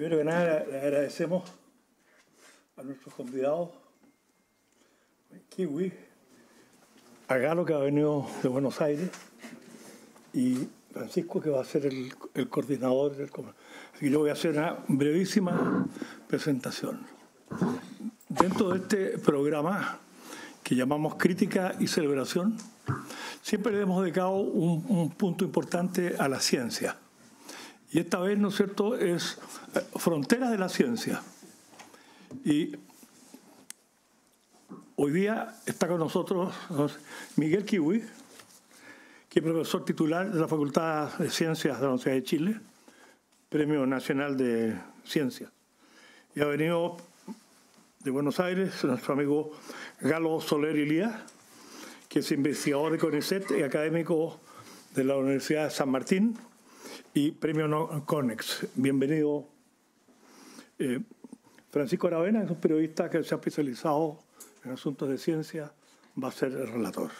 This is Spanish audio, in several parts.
Primero que nada, le agradecemos a nuestros convidados, Kiwi, a Galo que ha venido de Buenos Aires y Francisco que va a ser el, coordinador del Y yo voy a hacer una brevísima presentación. Dentro de este programa que llamamos Crítica y Celebración, siempre le hemos dedicado un punto importante a la ciencia y esta vez, ¿no es cierto?, es eh, Fronteras de la Ciencia. Y hoy día está con nosotros Miguel Kiwi, que es profesor titular de la Facultad de Ciencias de la Universidad de Chile, Premio Nacional de Ciencias. Y ha venido de Buenos Aires nuestro amigo Galo Soler Ilías, que es investigador de CONICET y académico de la Universidad de San Martín y Premio Conex. Bienvenido. Eh, Francisco Aravena es un periodista que se ha especializado en asuntos de ciencia, va a ser el relator.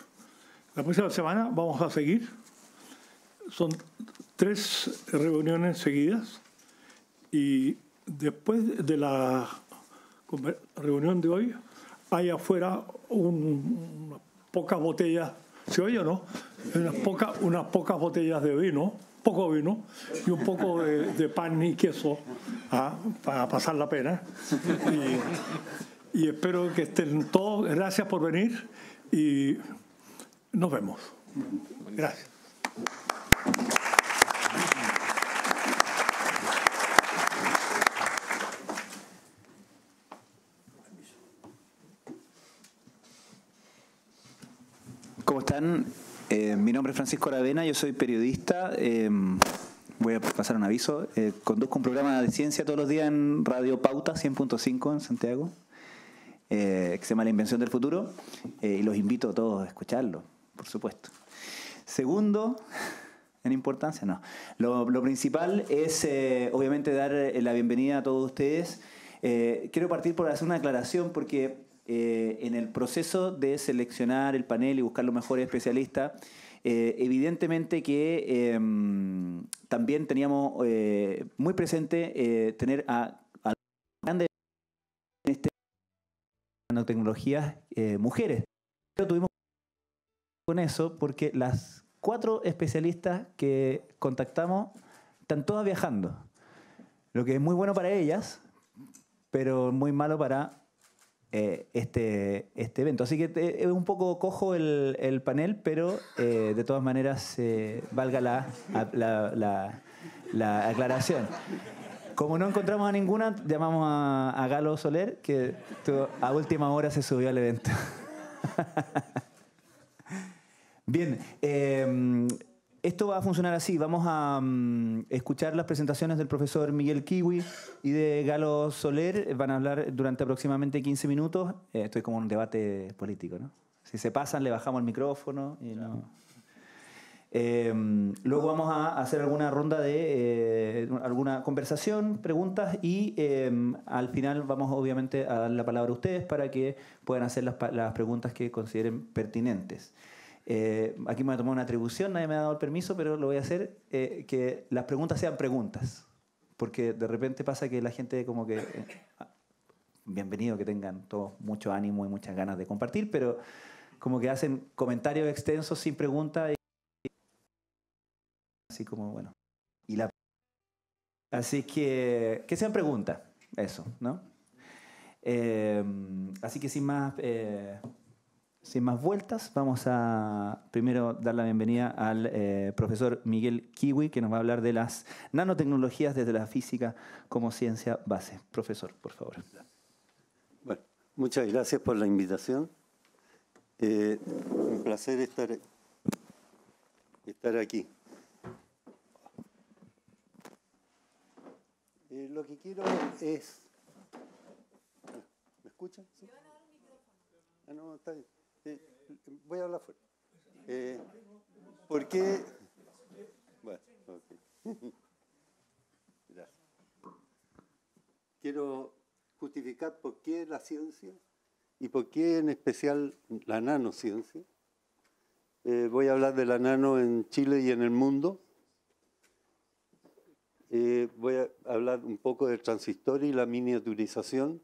La próxima semana vamos a seguir. Son tres reuniones seguidas y después de la reunión de hoy hay afuera unas pocas botellas, ¿se oye o no? Unas, poca, unas pocas botellas de vino poco vino y un poco de, pan y queso ah, para pasar la pena. Y, espero que estén todos. Gracias por venir y nos vemos. Gracias. ¿Cómo eh, mi nombre es Francisco Aravena, yo soy periodista. Em, voy a pasar un aviso. Eh, conduzco un programa de ciencia todos los días en Radio Pauta 100.5 en Santiago, eh, que se llama La Invención del Futuro. y los invito a todos a escucharlo, por supuesto. Segundo, en importancia, no. lo principal es, obviamente, dar la bienvenida a todos ustedes. quiero partir por hacer una aclaración porque eh, en el proceso de seleccionar el panel y buscar los mejores especialistas, eh, evidentemente que em, también teníamos eh, muy presente tener a, a grandes en nanotecnologías mujeres. Pero tuvimos con eso porque las cuatro especialistas que contactamos están todas viajando, lo que es muy bueno para ellas, pero muy malo para eh, este, este evento. Así que eh, es un poco cojo el, panel, pero eh, de todas maneras valga la, la, aclaración. Como no encontramos a ninguna, llamamos a, a Galo Soler, que a última hora se subió al evento. Bien, esto va a funcionar así. Vamos a mm, escuchar las presentaciones del profesor Miguel Kiwi y de Galo Soler. Van a hablar durante aproximadamente 15 minutos. Eh, esto estoy como un debate político, ¿no? Si se pasan, le bajamos el micrófono eh, luego vamos a hacer alguna ronda de eh, alguna conversación, preguntas y al final vamos obviamente a dar la palabra a ustedes para que puedan hacer las preguntas que consideren pertinentes. Eh, aquí me voy a tomar una atribución, nadie me ha dado el permiso, pero lo voy a hacer, eh, que las preguntas sean preguntas. Porque de repente pasa que la gente como que... Eh, ah, bienvenido que tengan todos mucho ánimo y muchas ganas de compartir, pero como que hacen comentarios extensos sin preguntas. así como, bueno. Y la, así que que sean preguntas, eso, ¿no? así que sin más... Sin más vueltas, vamos a primero dar la bienvenida al eh, profesor Miguel Kiwi, que nos va a hablar de las nanotecnologías desde la física como ciencia base. Profesor, por favor. Bueno, muchas gracias por la invitación. Eh, un placer estar, estar aquí. Eh, lo que quiero es... ¿Me escuchan? Ah, no, está bien. Eh, voy a hablar fuerte. Eh, ¿Por qué? Bueno, Quiero justificar por qué la ciencia y por qué en especial la nanociencia. Eh, voy a hablar de la nano en Chile y en el mundo. voy a hablar un poco del transistor y la miniaturización,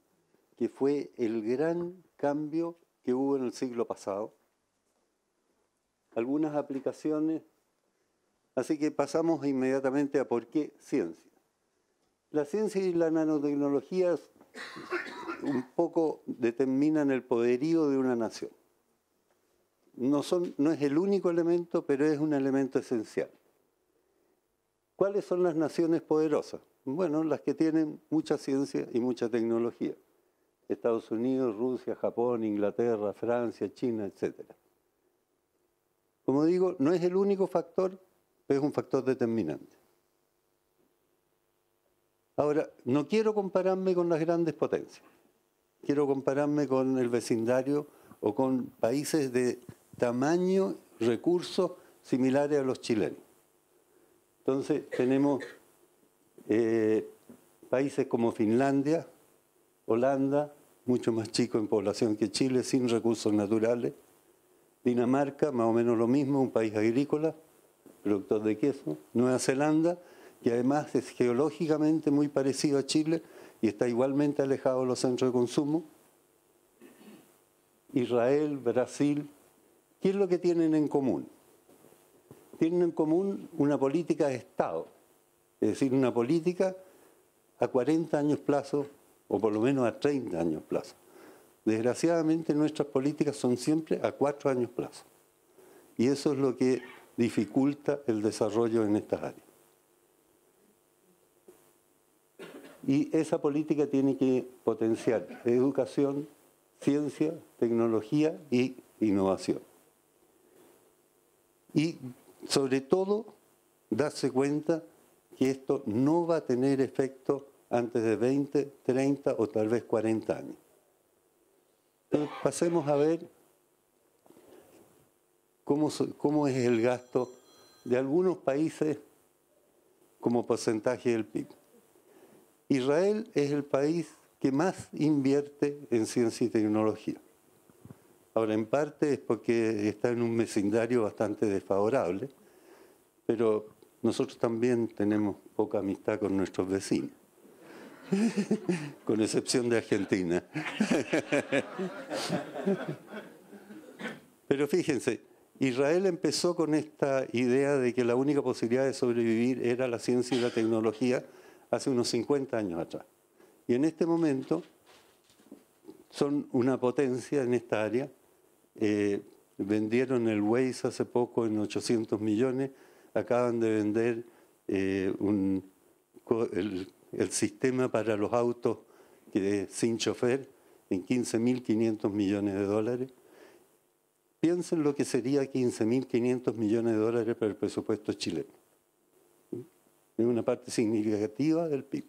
que fue el gran cambio que hubo en el siglo pasado. Algunas aplicaciones. Así que pasamos inmediatamente a por qué ciencia. La ciencia y la nanotecnología un poco determinan el poderío de una nación. No, son, no es el único elemento, pero es un elemento esencial. ¿Cuáles son las naciones poderosas? Bueno, las que tienen mucha ciencia y mucha tecnología. Estados Unidos, Rusia, Japón, Inglaterra, Francia, China, etc. Como digo, no es el único factor, pero es un factor determinante. Ahora, no quiero compararme con las grandes potencias, quiero compararme con el vecindario o con países de tamaño, recursos similares a los chilenos. Entonces, tenemos eh, países como Finlandia, Holanda, mucho más chico en población que Chile, sin recursos naturales. Dinamarca, más o menos lo mismo, un país agrícola, productor de queso. Nueva Zelanda, que además es geológicamente muy parecido a Chile y está igualmente alejado de los centros de consumo. Israel, Brasil, ¿qué es lo que tienen en común? Tienen en común una política de Estado, es decir, una política a 40 años plazo o por lo menos a 30 años plazo. Desgraciadamente nuestras políticas son siempre a 4 años plazo. Y eso es lo que dificulta el desarrollo en estas áreas. Y esa política tiene que potenciar educación, ciencia, tecnología y innovación. Y sobre todo, darse cuenta que esto no va a tener efecto antes de 20, 30 o tal vez 40 años. pasemos a ver cómo es el gasto de algunos países como porcentaje del PIB. Israel es el país que más invierte en ciencia y tecnología. Ahora, en parte es porque está en un vecindario bastante desfavorable, pero nosotros también tenemos poca amistad con nuestros vecinos con excepción de Argentina. Pero fíjense, Israel empezó con esta idea de que la única posibilidad de sobrevivir era la ciencia y la tecnología hace unos 50 años atrás. Y en este momento son una potencia en esta área. Eh, vendieron el Waze hace poco en 800 millones, acaban de vender eh, un, el el sistema para los autos sin chofer en 15.500 millones de dólares. Piensen lo que sería 15.500 millones de dólares para el presupuesto chileno. Es una parte significativa del PIB.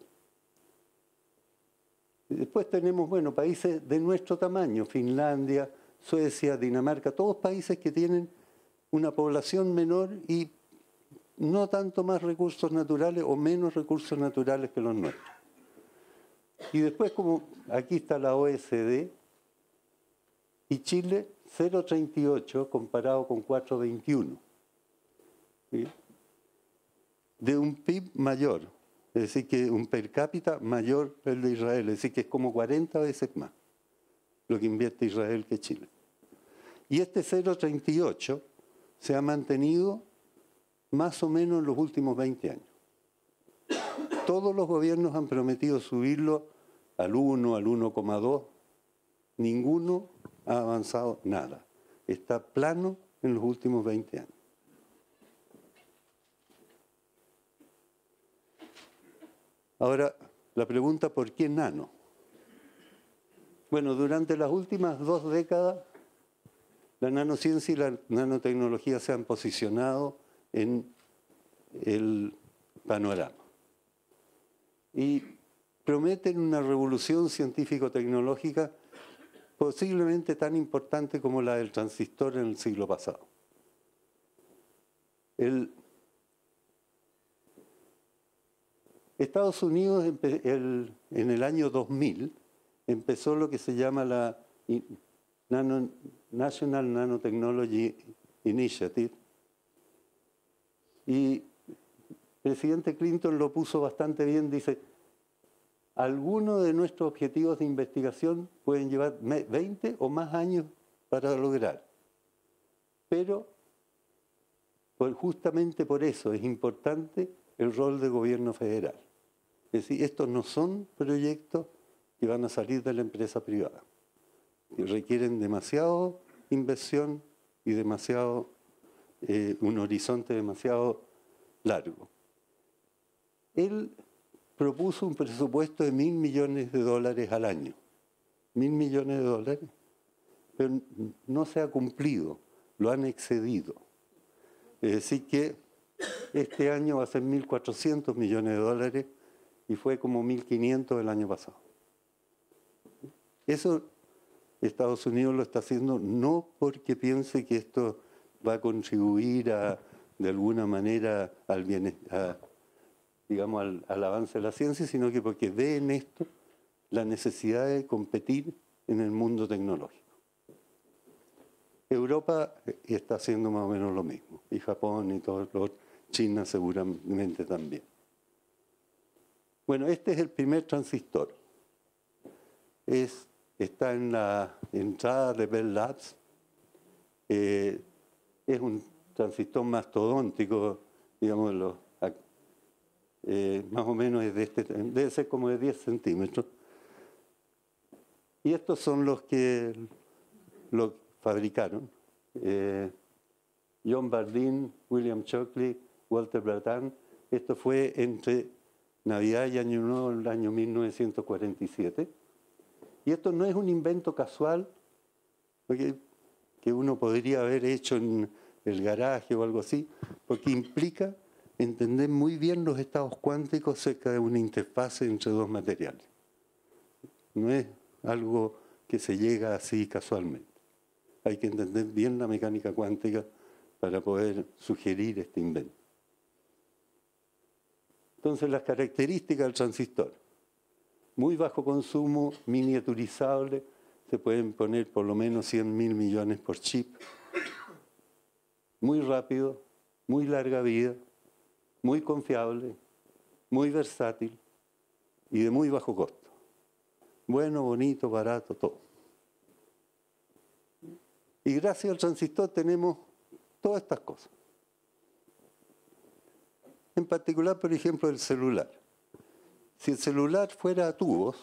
después tenemos, bueno, países de nuestro tamaño, Finlandia, Suecia, Dinamarca, todos países que tienen una población menor y no tanto más recursos naturales o menos recursos naturales que los nuestros. Y después, como aquí está la OSD, y Chile 0,38 comparado con 4,21, de un PIB mayor, es decir, que un per cápita mayor el de Israel, es decir, que es como 40 veces más lo que invierte Israel que Chile. Y este 0,38 se ha mantenido más o menos en los últimos 20 años. Todos los gobiernos han prometido subirlo al 1, al 1,2. Ninguno ha avanzado nada. Está plano en los últimos 20 años. Ahora, la pregunta, ¿por qué nano? Bueno, durante las últimas dos décadas, la nanociencia y la nanotecnología se han posicionado en el panorama. Y prometen una revolución científico-tecnológica posiblemente tan importante como la del transistor en el siglo pasado. Estados Unidos en el año 2000 empezó lo que se llama la National Nanotechnology Initiative, y el presidente Clinton lo puso bastante bien, dice, algunos de nuestros objetivos de investigación pueden llevar 20 o más años para lograr. Pero justamente por eso es importante el rol del gobierno federal. Es decir, estos no son proyectos que van a salir de la empresa privada. Requieren demasiado inversión y demasiado eh, un horizonte demasiado largo. Él propuso un presupuesto de mil millones de dólares al año. Mil millones de dólares. Pero no se ha cumplido, lo han excedido. Es decir, que este año va a ser 1.400 millones de dólares y fue como 1.500 el año pasado. Eso Estados Unidos lo está haciendo no porque piense que esto va a contribuir de alguna manera al avance de la ciencia, sino que porque ve en esto la necesidad de competir en el mundo tecnológico. Europa eh, está haciendo más o menos lo mismo, y Japón y todo China seguramente también. Bueno, este es el primer transistor. está en la entrada de Bell Labs. Eh, es un transistor mastodóntico, digamos, eh, más o menos es de este, debe ser como de 10 centímetros. Y estos son los que lo fabricaron. Eh, John Bardeen, William Shockley, Walter Brattain. Esto fue entre Navidad y Año Nuevo el año 1947. Y esto no es un invento casual, que uno podría haber hecho en, el garaje o algo así, porque implica entender muy bien los estados cuánticos cerca de una interfase entre dos materiales. No es algo que se llega así casualmente. Hay que entender bien la mecánica cuántica para poder sugerir este invento. Entonces, las características del transistor. Muy bajo consumo, miniaturizable, se pueden poner por lo menos 100 mil millones por chip, muy rápido, muy larga vida, muy confiable, muy versátil y de muy bajo costo. Bueno, bonito, barato, todo. Y gracias al transistor tenemos todas estas cosas. En particular, por ejemplo, el celular. Si el celular fuera a tubos,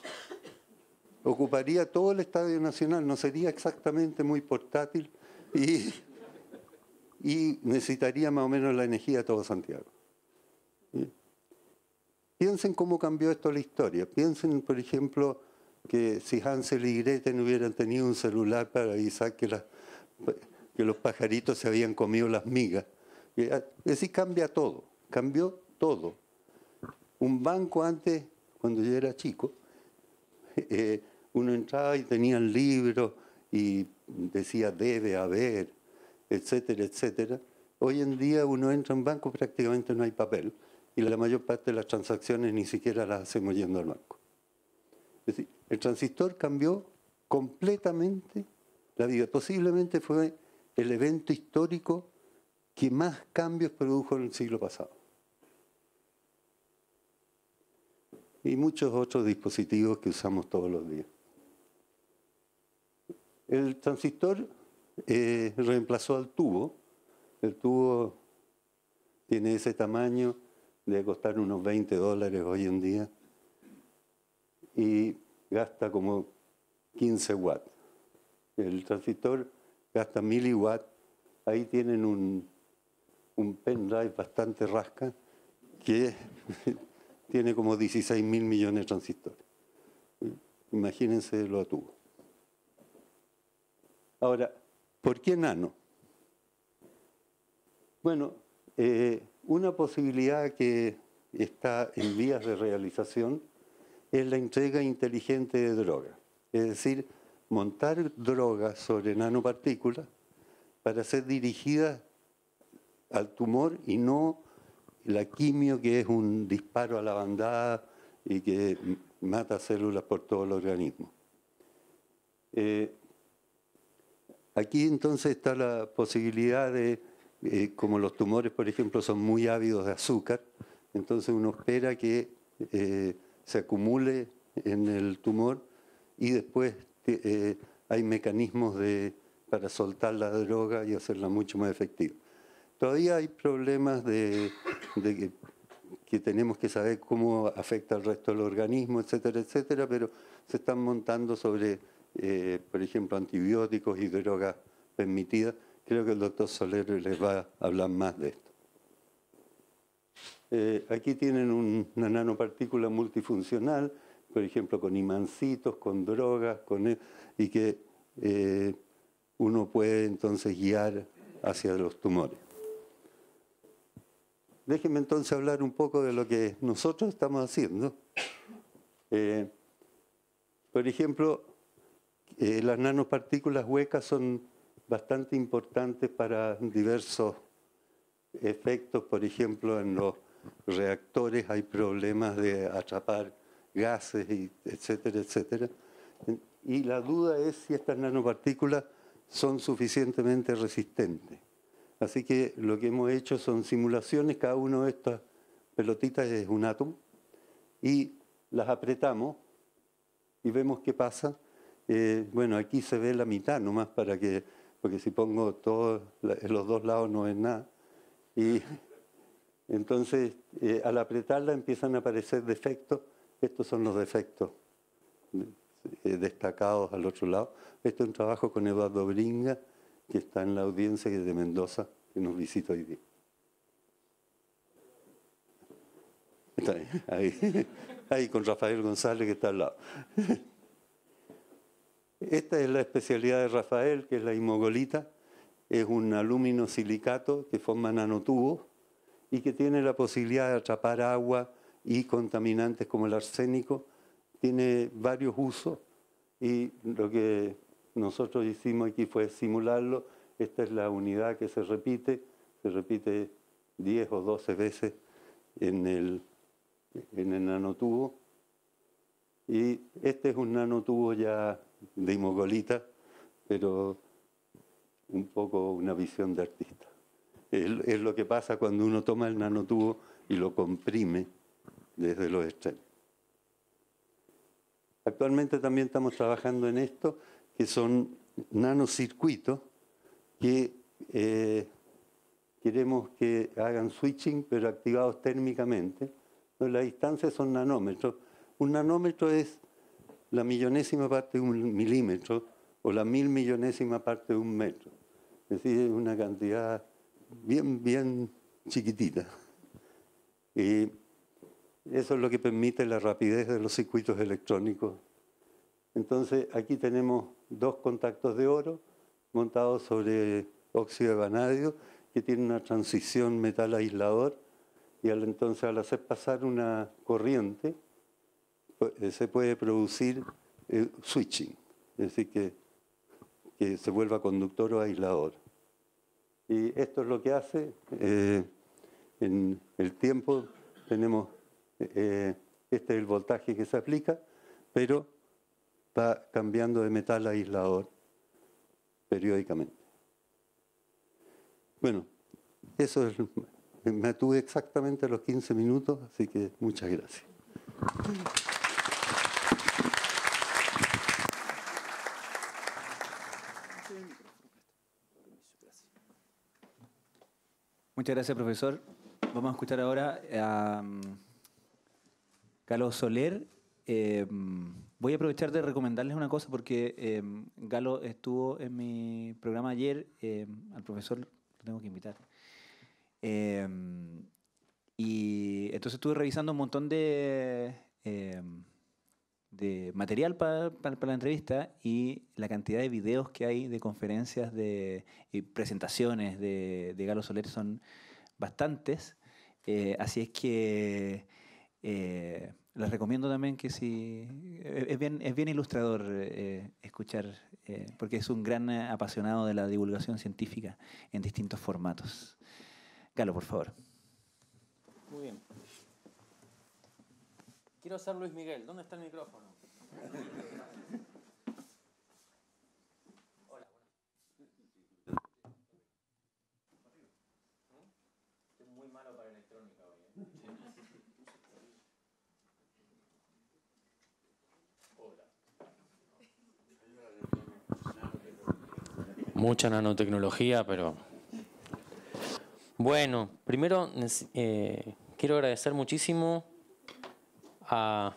ocuparía todo el Estadio Nacional, no sería exactamente muy portátil y y necesitaría más o menos la energía de todo Santiago. Piensen cómo cambió esto la historia. Piensen, por ejemplo, que si Hansel y Gretel hubieran tenido un celular para avisar que, los pajaritos se habían comido las migas. Ah, es decir, cambia todo, cambió todo. Un banco antes, cuando yo era chico, eh, uno entraba y tenían libros y decía debe haber, etcétera, etcétera. Hoy en día uno entra en banco prácticamente no hay papel y la mayor parte de las transacciones ni siquiera las hacemos yendo al banco. Es decir, el transistor cambió completamente la vida. Posiblemente fue el evento histórico que más cambios produjo en el siglo pasado. Y muchos otros dispositivos que usamos todos los días. El transistor eh, reemplazó al tubo. El tubo tiene ese tamaño, ...de costar unos 20 dólares hoy en día y gasta como 15 watts. El transistor gasta miliwatt. Ahí tienen un, un pendrive bastante rasca que tiene como 16 mil millones de transistores. Imagínense lo a tubo. Ahora, ¿Por qué nano? Bueno, eh, una posibilidad que está en vías de realización es la entrega inteligente de droga. Es decir, montar drogas sobre nanopartículas para ser dirigidas al tumor y no la quimio que es un disparo a la bandada y que mata células por todo el organismo. Eh, Aquí entonces está la posibilidad de, eh, como los tumores, por ejemplo, son muy ávidos de azúcar, entonces uno espera que eh, se acumule en el tumor y después eh, hay mecanismos para soltar la droga y hacerla mucho más efectiva. Todavía hay problemas de, que, que, tenemos que saber cómo afecta al resto del organismo, etcétera, etcétera, pero se están montando sobre eh, por ejemplo, antibióticos y drogas permitidas. Creo que el doctor Soler les va a hablar más de esto. Eh, aquí tienen una nanopartícula multifuncional, por ejemplo, con imancitos, con drogas, con, e, y que eh, uno puede entonces guiar hacia los tumores. Déjenme entonces hablar un poco de lo que nosotros estamos haciendo. por ejemplo, eh, las nanopartículas huecas son bastante importantes para diversos efectos. Por ejemplo, en los reactores hay problemas de atrapar gases, etcétera, etcétera. Y la duda es si estas nanopartículas son suficientemente resistentes. Así que lo que hemos hecho son simulaciones, cada una de estas pelotitas es un átomo, y las apretamos y vemos qué pasa eh, bueno, aquí se ve la mitad nomás para que, porque si pongo todos los dos lados no es nada. Y entonces eh, al apretarla empiezan a aparecer defectos. Estos son los defectos eh, destacados al otro lado. Esto es un trabajo con Eduardo Bringa, que está en la audiencia que es de Mendoza, que nos visita hoy día. ahí con Rafael González que está al lado. Esta es la especialidad de Rafael, que es la imogolita, Es un alumino silicato que forma nanotubos y que tiene la posibilidad de atrapar agua y contaminantes como el arsénico. Tiene varios usos y lo que nosotros hicimos aquí fue simularlo. Esta es la unidad que se repite, se repite 10 o 12 veces en el, en el nanotubo. Y este es un nanotubo ya de Imogolita, pero un poco una visión de artista. Es, lo que pasa cuando uno toma el nanotubo y lo comprime desde los extremos. Actualmente también estamos trabajando en esto, que son nanocircuitos que eh, queremos que hagan switching, pero activados térmicamente. Las distancias son nanómetros. Un nanómetro es la millonésima parte de un milímetro o la mil millonésima parte de un metro. Es decir, una cantidad bien, bien chiquitita. Y eso es lo que permite la rapidez de los circuitos electrónicos. Entonces, aquí tenemos dos contactos de oro montados sobre óxido de vanadio que tiene una transición metal aislador y entonces al hacer pasar una corriente se puede producir switching, es decir, que, se vuelva conductor o aislador. Y esto es lo que hace, eh, en el tiempo tenemos, eh, este es el voltaje que se aplica, pero va cambiando de metal a aislador periódicamente. Bueno, eso es, me atuve exactamente a los 15 minutos, así que muchas gracias. Muchas gracias, profesor. Vamos a escuchar ahora a um, Galo Soler. Eh, voy a aprovechar de recomendarles una cosa porque em, Galo estuvo en mi programa ayer. Em, al profesor lo tengo que invitar. Em, y entonces estuve revisando un montón de de material para, la entrevista y la cantidad de videos que hay de conferencias de, y presentaciones de, de Galo Soler son bastantes. Eh, así es que eh, les recomiendo también que si e-, es bien, es bien ilustrador eh, escuchar, porque es un gran apasionado de la divulgación científica en distintos formatos. Galo, por favor. Muy bien. Quiero ser Luis Miguel. ¿Dónde está el micrófono? Hola. Estoy muy malo para electrónica hoy. ¿eh? Hola. Mucha nanotecnología, pero... Bueno, primero eh, quiero agradecer muchísimo a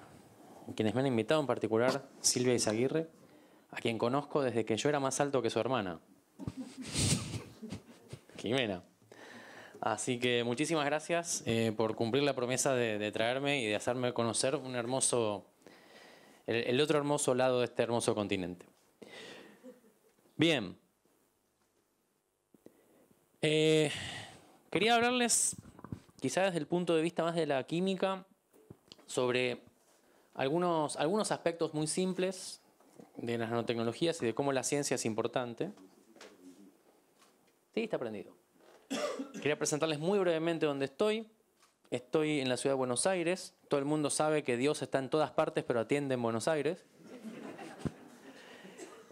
quienes me han invitado, en particular Silvia Izaguirre, a quien conozco desde que yo era más alto que su hermana, Jimena. Así que muchísimas gracias eh, por cumplir la promesa de, traerme y de hacerme conocer un hermoso, el, otro hermoso lado de este hermoso continente. Bien. Eh, quería hablarles, quizás desde el punto de vista más de la química, sobre algunos, algunos aspectos muy simples de las nanotecnologías y de cómo la ciencia es importante. Sí, está aprendido. Quería presentarles muy brevemente dónde estoy. Estoy en la ciudad de Buenos Aires. Todo el mundo sabe que Dios está en todas partes, pero atiende en Buenos Aires.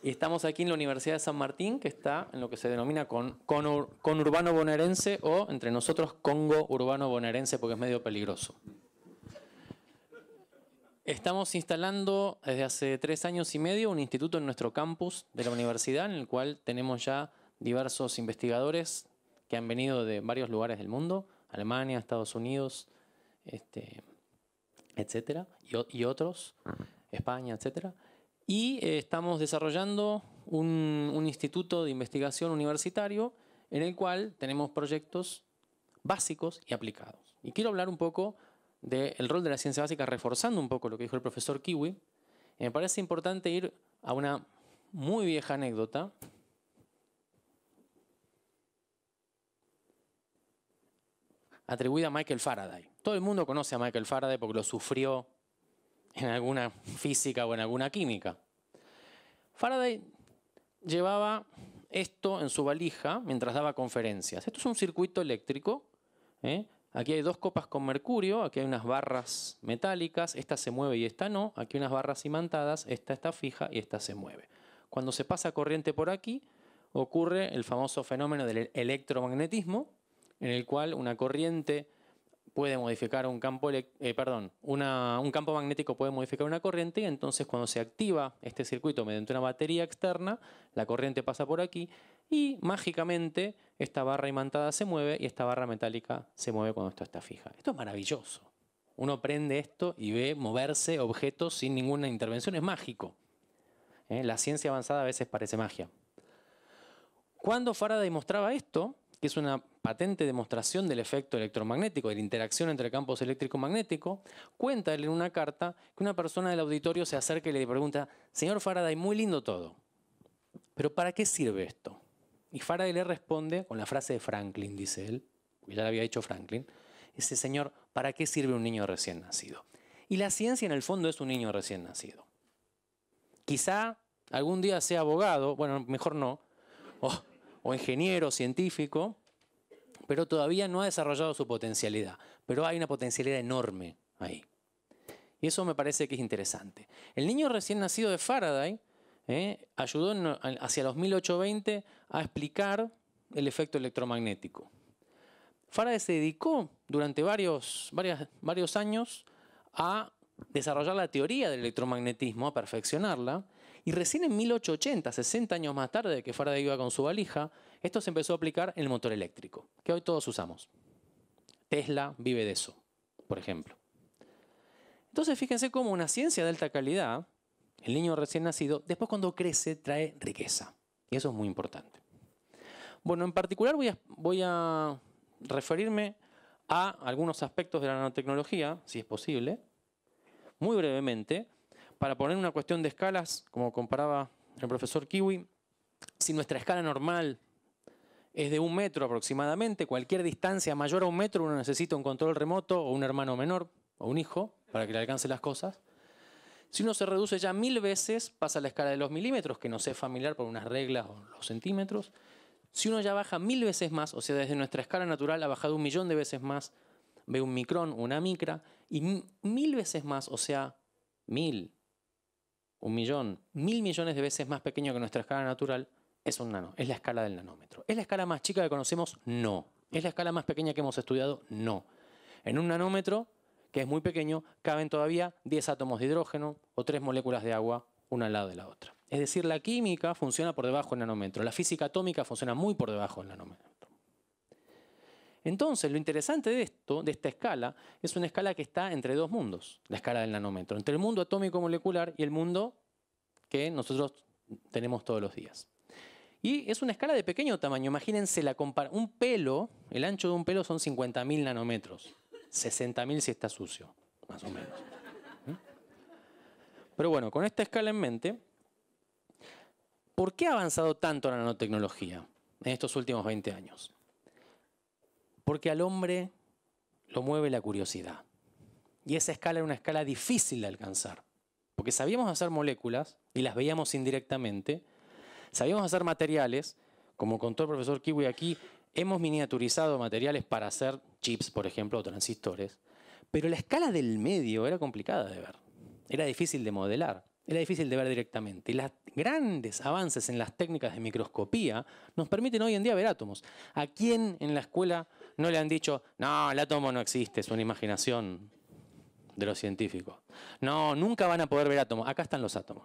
Y estamos aquí en la Universidad de San Martín, que está en lo que se denomina con, bonaerense o entre nosotros Congo urbano bonaerense, porque es medio peligroso. Estamos instalando desde hace tres años y medio un instituto en nuestro campus de la universidad, en el cual tenemos ya diversos investigadores que han venido de varios lugares del mundo, Alemania, Estados Unidos, este, etcétera, y, otros, España, etcétera. Y eh, estamos desarrollando un, un instituto de investigación universitario en el cual tenemos proyectos básicos y aplicados. Y quiero hablar un poco del rol de la ciencia básica, reforzando un poco lo que dijo el profesor Kiwi, eh, me parece importante ir a una muy vieja anécdota. atribuida a Michael Faraday. Todo el mundo conoce a Michael Faraday porque lo sufrió en alguna física o en alguna química. Faraday llevaba esto en su valija mientras daba conferencias. Esto es un circuito eléctrico eh, Aquí hay dos copas con mercurio, aquí hay unas barras metálicas, esta se mueve y esta no, aquí unas barras imantadas, esta está fija y esta se mueve. Cuando se pasa corriente por aquí, ocurre el famoso fenómeno del electromagnetismo, en el cual una corriente puede modificar un campo, eh, perdón, un campo magnético puede modificar una corriente y entonces cuando se activa este circuito mediante una batería externa, la corriente pasa por aquí y mágicamente esta barra imantada se mueve y esta barra metálica se mueve cuando esto está fija. Esto es maravilloso. Uno prende esto y ve moverse objetos sin ninguna intervención. Es mágico. ¿Eh? La ciencia avanzada a veces parece magia. Cuando Faraday mostraba esto, que es una patente demostración del efecto electromagnético, de la interacción entre campos eléctrico-magnético, cuenta en una carta que una persona del auditorio se acerca y le pregunta, señor Faraday, muy lindo todo, pero ¿para qué sirve esto? Y Faraday le responde con la frase de Franklin, dice él, ya la había dicho Franklin. Ese Señor, ¿para qué sirve un niño recién nacido? Y la ciencia en el fondo es un niño recién nacido. Quizá algún día sea abogado, bueno, mejor no, o ingeniero, científico, pero todavía no ha desarrollado su potencialidad. Pero hay una potencialidad enorme ahí. Y eso me parece que es interesante. El niño recién nacido de Faraday ¿eh? ayudó hacia los 1820 a explicar el efecto electromagnético. Faraday se dedicó durante varios, varios años a desarrollar la teoría del electromagnetismo, a perfeccionarla, y recién en 1880, 60 años más tarde que Faraday iba con su valija, esto se empezó a aplicar en el motor eléctrico, que hoy todos usamos. Tesla vive de eso, por ejemplo. Entonces fíjense cómo una ciencia de alta calidad el niño recién nacido, después cuando crece trae riqueza. Y eso es muy importante. Bueno, en particular voy a, referirme a algunos aspectos de la nanotecnología, si es posible, muy brevemente, para poner una cuestión de escalas, como comparaba el profesor Kiwi, si nuestra escala normal es de un metro aproximadamente, cualquier distancia mayor a un metro uno necesita un control remoto o un hermano menor o un hijo para que le alcance las cosas. Si uno se reduce ya mil veces, pasa a la escala de los milímetros, que no es familiar por unas reglas o los centímetros. Si uno ya baja mil veces más, o sea, desde nuestra escala natural ha bajado un millón de veces más, ve un micrón, una micra, y mil veces más, o sea, mil, un millón, mil millones de veces más pequeño que nuestra escala natural, es un nano, es la escala del nanómetro. ¿Es la escala más chica que conocemos? No. ¿Es la escala más pequeña que hemos estudiado? No. En un nanómetro que es muy pequeño, caben todavía 10 átomos de hidrógeno o 3 moléculas de agua una al lado de la otra. Es decir, la química funciona por debajo del nanómetro, la física atómica funciona muy por debajo del nanómetro. Entonces, lo interesante de esto, de esta escala, es una escala que está entre dos mundos, la escala del nanómetro, entre el mundo atómico molecular y el mundo que nosotros tenemos todos los días. Y es una escala de pequeño tamaño, imagínense la un pelo, el ancho de un pelo son 50.000 nanómetros. 60.000 si está sucio, más o menos. ¿Mm? Pero bueno, con esta escala en mente, ¿por qué ha avanzado tanto la nanotecnología en estos últimos 20 años? Porque al hombre lo mueve la curiosidad. Y esa escala era una escala difícil de alcanzar. Porque sabíamos hacer moléculas y las veíamos indirectamente. Sabíamos hacer materiales, como contó el profesor Kiwi aquí, hemos miniaturizado materiales para hacer chips, por ejemplo, o transistores. Pero la escala del medio era complicada de ver. Era difícil de modelar. Era difícil de ver directamente. Y los grandes avances en las técnicas de microscopía nos permiten hoy en día ver átomos. ¿A quién en la escuela no le han dicho, no, el átomo no existe, es una imaginación de los científicos? No, nunca van a poder ver átomos. Acá están los átomos.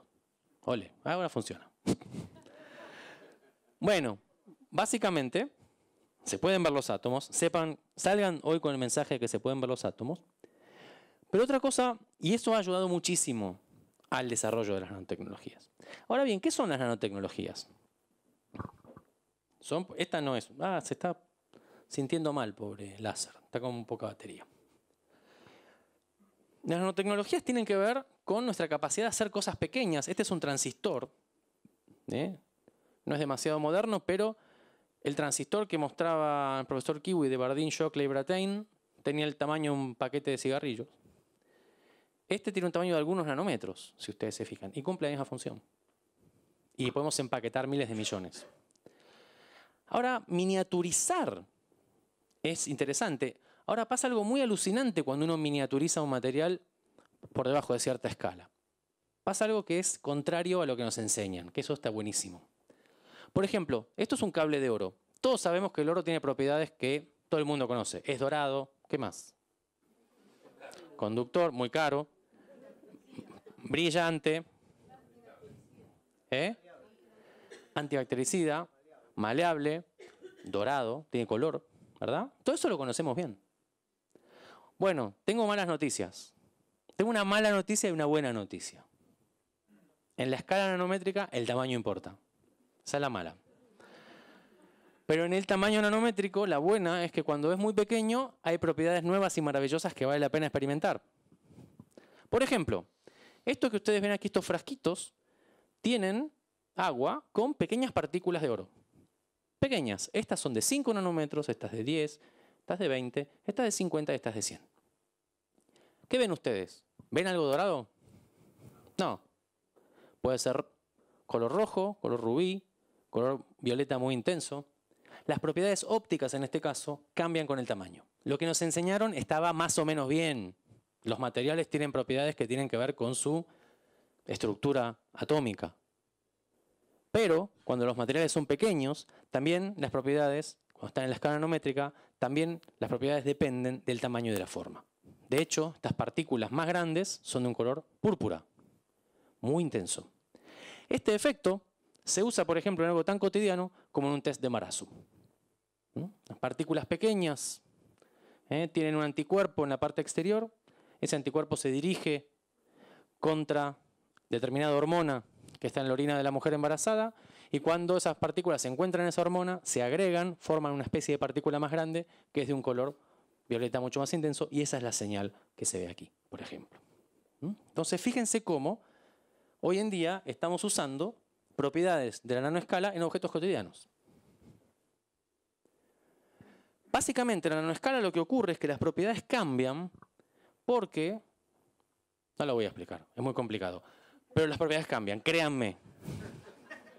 Ole, ahora funciona. bueno, básicamente se pueden ver los átomos, sepan, salgan hoy con el mensaje de que se pueden ver los átomos. Pero otra cosa, y eso ha ayudado muchísimo al desarrollo de las nanotecnologías. Ahora bien, ¿qué son las nanotecnologías? Son, esta no es, ah, se está sintiendo mal, pobre láser, está con poca batería. Las nanotecnologías tienen que ver con nuestra capacidad de hacer cosas pequeñas. Este es un transistor, ¿eh? no es demasiado moderno, pero el transistor que mostraba el profesor Kiwi de Bardeen, Shockley y Brattain tenía el tamaño de un paquete de cigarrillos. Este tiene un tamaño de algunos nanómetros, si ustedes se fijan, y cumple la misma función. Y podemos empaquetar miles de millones. Ahora, miniaturizar es interesante. Ahora pasa algo muy alucinante cuando uno miniaturiza un material por debajo de cierta escala. Pasa algo que es contrario a lo que nos enseñan, que eso está buenísimo. Por ejemplo, esto es un cable de oro. Todos sabemos que el oro tiene propiedades que todo el mundo conoce. Es dorado, ¿qué más? Conductor, muy caro. Brillante. ¿Eh? Antibactericida, maleable, dorado, tiene color, ¿verdad? Todo eso lo conocemos bien. Bueno, tengo malas noticias. Tengo una mala noticia y una buena noticia. En la escala nanométrica el tamaño importa la mala. Pero en el tamaño nanométrico, la buena es que cuando es muy pequeño hay propiedades nuevas y maravillosas que vale la pena experimentar. Por ejemplo, esto que ustedes ven aquí, estos frasquitos, tienen agua con pequeñas partículas de oro. Pequeñas. Estas son de 5 nanómetros, estas de 10, estas de 20, estas de 50 y estas de 100. ¿Qué ven ustedes? ¿Ven algo dorado? No. Puede ser color rojo, color rubí, color violeta muy intenso, las propiedades ópticas en este caso cambian con el tamaño. Lo que nos enseñaron estaba más o menos bien. Los materiales tienen propiedades que tienen que ver con su estructura atómica. Pero cuando los materiales son pequeños, también las propiedades, cuando están en la escala nanométrica, también las propiedades dependen del tamaño y de la forma. De hecho, estas partículas más grandes son de un color púrpura, muy intenso. Este efecto se usa, por ejemplo, en algo tan cotidiano como en un test de marazo. Las partículas pequeñas ¿eh? tienen un anticuerpo en la parte exterior, ese anticuerpo se dirige contra determinada hormona que está en la orina de la mujer embarazada y cuando esas partículas se encuentran en esa hormona, se agregan, forman una especie de partícula más grande que es de un color violeta mucho más intenso y esa es la señal que se ve aquí, por ejemplo. Entonces fíjense cómo hoy en día estamos usando propiedades de la nanoescala en objetos cotidianos. Básicamente, en la nanoescala lo que ocurre es que las propiedades cambian porque... No lo voy a explicar, es muy complicado. Pero las propiedades cambian, créanme.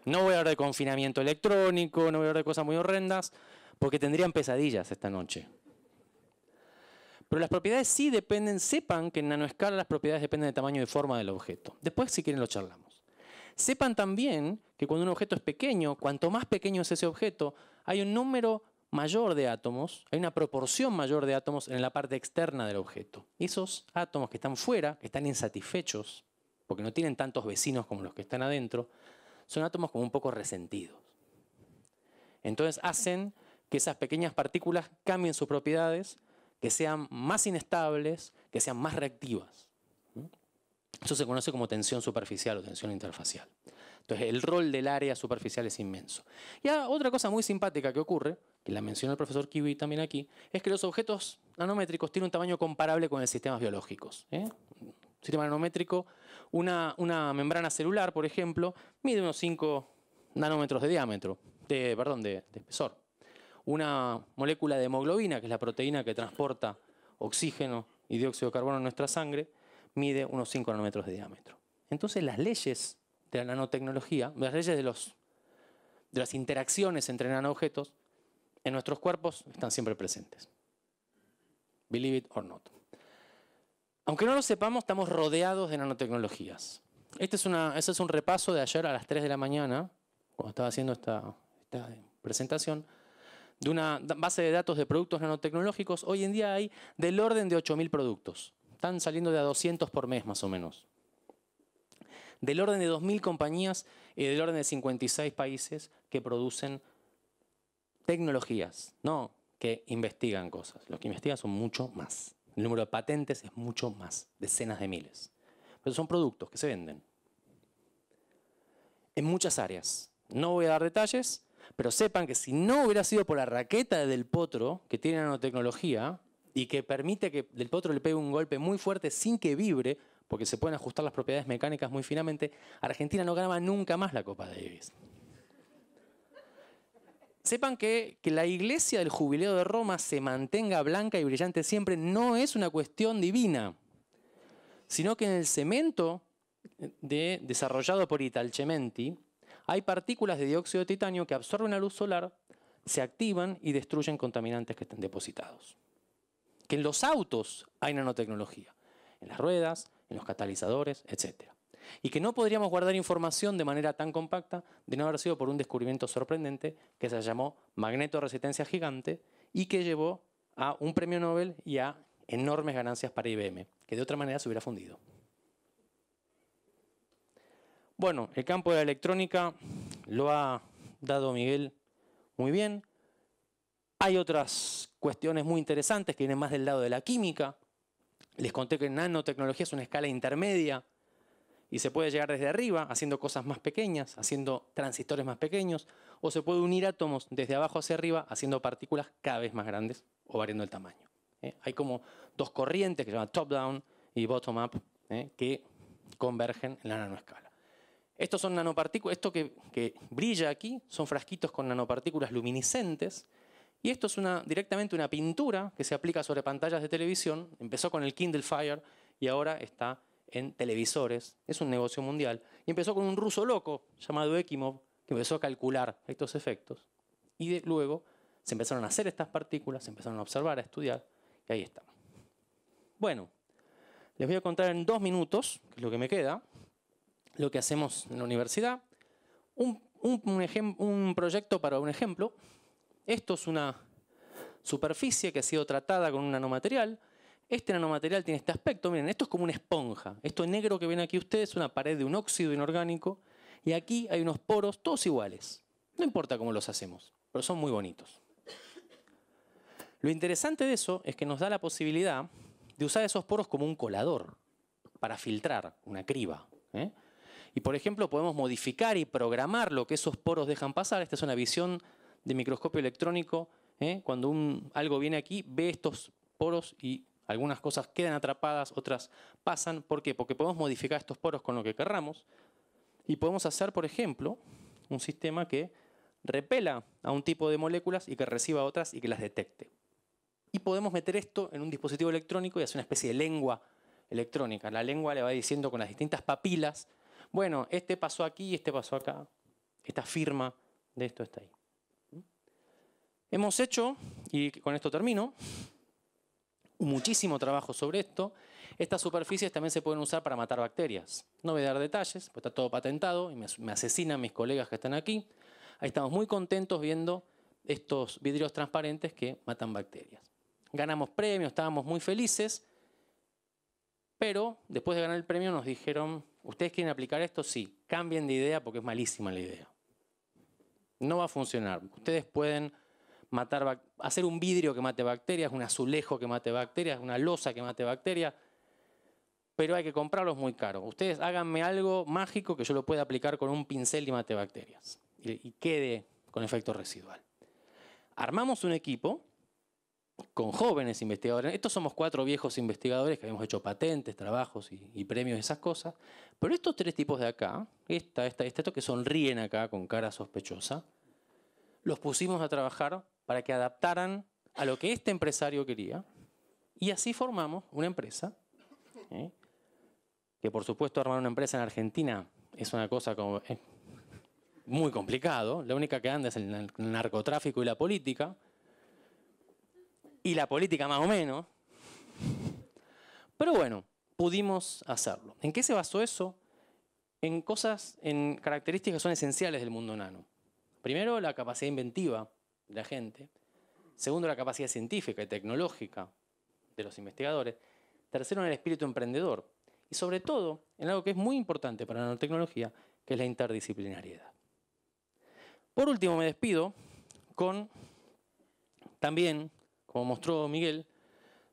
No voy a hablar de confinamiento electrónico, no voy a hablar de cosas muy horrendas, porque tendrían pesadillas esta noche. Pero las propiedades sí dependen, sepan que en nanoescala las propiedades dependen del tamaño y forma del objeto. Después, si quieren, lo charlamos. Sepan también que cuando un objeto es pequeño, cuanto más pequeño es ese objeto, hay un número mayor de átomos, hay una proporción mayor de átomos en la parte externa del objeto. Esos átomos que están fuera, que están insatisfechos, porque no tienen tantos vecinos como los que están adentro, son átomos como un poco resentidos. Entonces hacen que esas pequeñas partículas cambien sus propiedades, que sean más inestables, que sean más reactivas. Eso se conoce como tensión superficial o tensión interfacial. Entonces, el rol del área superficial es inmenso. Y ah, otra cosa muy simpática que ocurre, que la mencionó el profesor Kiwi también aquí, es que los objetos nanométricos tienen un tamaño comparable con el sistema biológicos. ¿eh? Un Sistema nanométrico, una, membrana celular, por ejemplo, mide unos 5 nanómetros de diámetro, de, perdón, de espesor. Una molécula de hemoglobina, que es la proteína que transporta oxígeno y dióxido de carbono en nuestra sangre, mide unos 5 nanómetros de diámetro. Entonces las leyes de la nanotecnología, las leyes de, las interacciones entre nanoobjetos en nuestros cuerpos están siempre presentes. Believe it or not. Aunque no lo sepamos, estamos rodeados de nanotecnologías. Este es, un repaso de ayer a las 3 de la mañana, cuando estaba haciendo esta, esta presentación, de una base de datos de productos nanotecnológicos. Hoy en día hay del orden de 8.000 productos. Están saliendo de a 200 por mes más o menos. Del orden de 2.000 compañías y del orden de 56 países que producen tecnologías, no que investigan cosas. Los que investigan son mucho más. El número de patentes es mucho más, decenas de miles. Pero son productos que se venden. En muchas áreas. No voy a dar detalles, pero sepan que si no hubiera sido por la raqueta del potro que tiene nanotecnología, y que permite que el Potro le pegue un golpe muy fuerte sin que vibre, porque se pueden ajustar las propiedades mecánicas muy finamente, Argentina no ganaba nunca más la Copa Davis. Sepan que, que la iglesia del jubileo de Roma se mantenga blanca y brillante siempre no es una cuestión divina, sino que en el cemento desarrollado por Italcementi hay partículas de dióxido de titanio que absorben la luz solar, se activan y destruyen contaminantes que estén depositados que en los autos hay nanotecnología, en las ruedas, en los catalizadores, etc. Y que no podríamos guardar información de manera tan compacta de no haber sido por un descubrimiento sorprendente que se llamó resistencia gigante y que llevó a un premio Nobel y a enormes ganancias para IBM, que de otra manera se hubiera fundido. Bueno, el campo de la electrónica lo ha dado Miguel muy bien. Hay otras cuestiones muy interesantes que vienen más del lado de la química. Les conté que nanotecnología es una escala intermedia y se puede llegar desde arriba haciendo cosas más pequeñas, haciendo transistores más pequeños, o se puede unir átomos desde abajo hacia arriba haciendo partículas cada vez más grandes o variando el tamaño. ¿eh? Hay como dos corrientes que se llaman top-down y bottom-up ¿eh? que convergen en la nanoescala. Estos son nanopartículas, esto que, que brilla aquí son frasquitos con nanopartículas luminiscentes y esto es directamente una pintura que se aplica sobre pantallas de televisión. Empezó con el Kindle Fire y ahora está en televisores. Es un negocio mundial. Y empezó con un ruso loco llamado Ekimov que empezó a calcular estos efectos. Y luego se empezaron a hacer estas partículas, se empezaron a observar, a estudiar. Y ahí está. Bueno, les voy a contar en dos minutos, que es lo que me queda, lo que hacemos en la universidad. un proyecto para un ejemplo esto es una superficie que ha sido tratada con un nanomaterial. Este nanomaterial tiene este aspecto. Miren, esto es como una esponja. Esto negro que ven aquí ustedes es una pared de un óxido inorgánico. Y aquí hay unos poros, todos iguales. No importa cómo los hacemos, pero son muy bonitos. Lo interesante de eso es que nos da la posibilidad de usar esos poros como un colador para filtrar una criba. ¿eh? Y por ejemplo, podemos modificar y programar lo que esos poros dejan pasar. Esta es una visión de microscopio electrónico, ¿eh? cuando algo viene aquí, ve estos poros y algunas cosas quedan atrapadas, otras pasan. ¿Por qué? Porque podemos modificar estos poros con lo que querramos y podemos hacer, por ejemplo, un sistema que repela a un tipo de moléculas y que reciba otras y que las detecte. Y podemos meter esto en un dispositivo electrónico y hacer una especie de lengua electrónica. La lengua le va diciendo con las distintas papilas, bueno, este pasó aquí, este pasó acá, esta firma de esto está ahí. Hemos hecho, y con esto termino, muchísimo trabajo sobre esto. Estas superficies también se pueden usar para matar bacterias. No voy a dar detalles, porque está todo patentado y me asesinan mis colegas que están aquí. Ahí estamos muy contentos viendo estos vidrios transparentes que matan bacterias. Ganamos premios, estábamos muy felices, pero después de ganar el premio nos dijeron, ¿ustedes quieren aplicar esto? Sí, cambien de idea porque es malísima la idea. No va a funcionar. Ustedes pueden matar, hacer un vidrio que mate bacterias, un azulejo que mate bacterias, una losa que mate bacterias, pero hay que comprarlos muy caro. Ustedes háganme algo mágico que yo lo pueda aplicar con un pincel y mate bacterias y, quede con efecto residual. Armamos un equipo con jóvenes investigadores. Estos somos cuatro viejos investigadores que habíamos hecho patentes, trabajos y, premios y esas cosas. Pero estos tres tipos de acá, esta, esta, esta, estos que sonríen acá con cara sospechosa, los pusimos a trabajar para que adaptaran a lo que este empresario quería. Y así formamos una empresa, ¿eh? que por supuesto armar una empresa en Argentina es una cosa eh, muy complicado, la única que anda es el narcotráfico y la política, y la política más o menos, pero bueno, pudimos hacerlo. ¿En qué se basó eso? En cosas, en características que son esenciales del mundo nano. Primero, la capacidad inventiva, la gente. Segundo, la capacidad científica y tecnológica de los investigadores. Tercero, en el espíritu emprendedor. Y sobre todo, en algo que es muy importante para la nanotecnología, que es la interdisciplinariedad. Por último, me despido con, también, como mostró Miguel,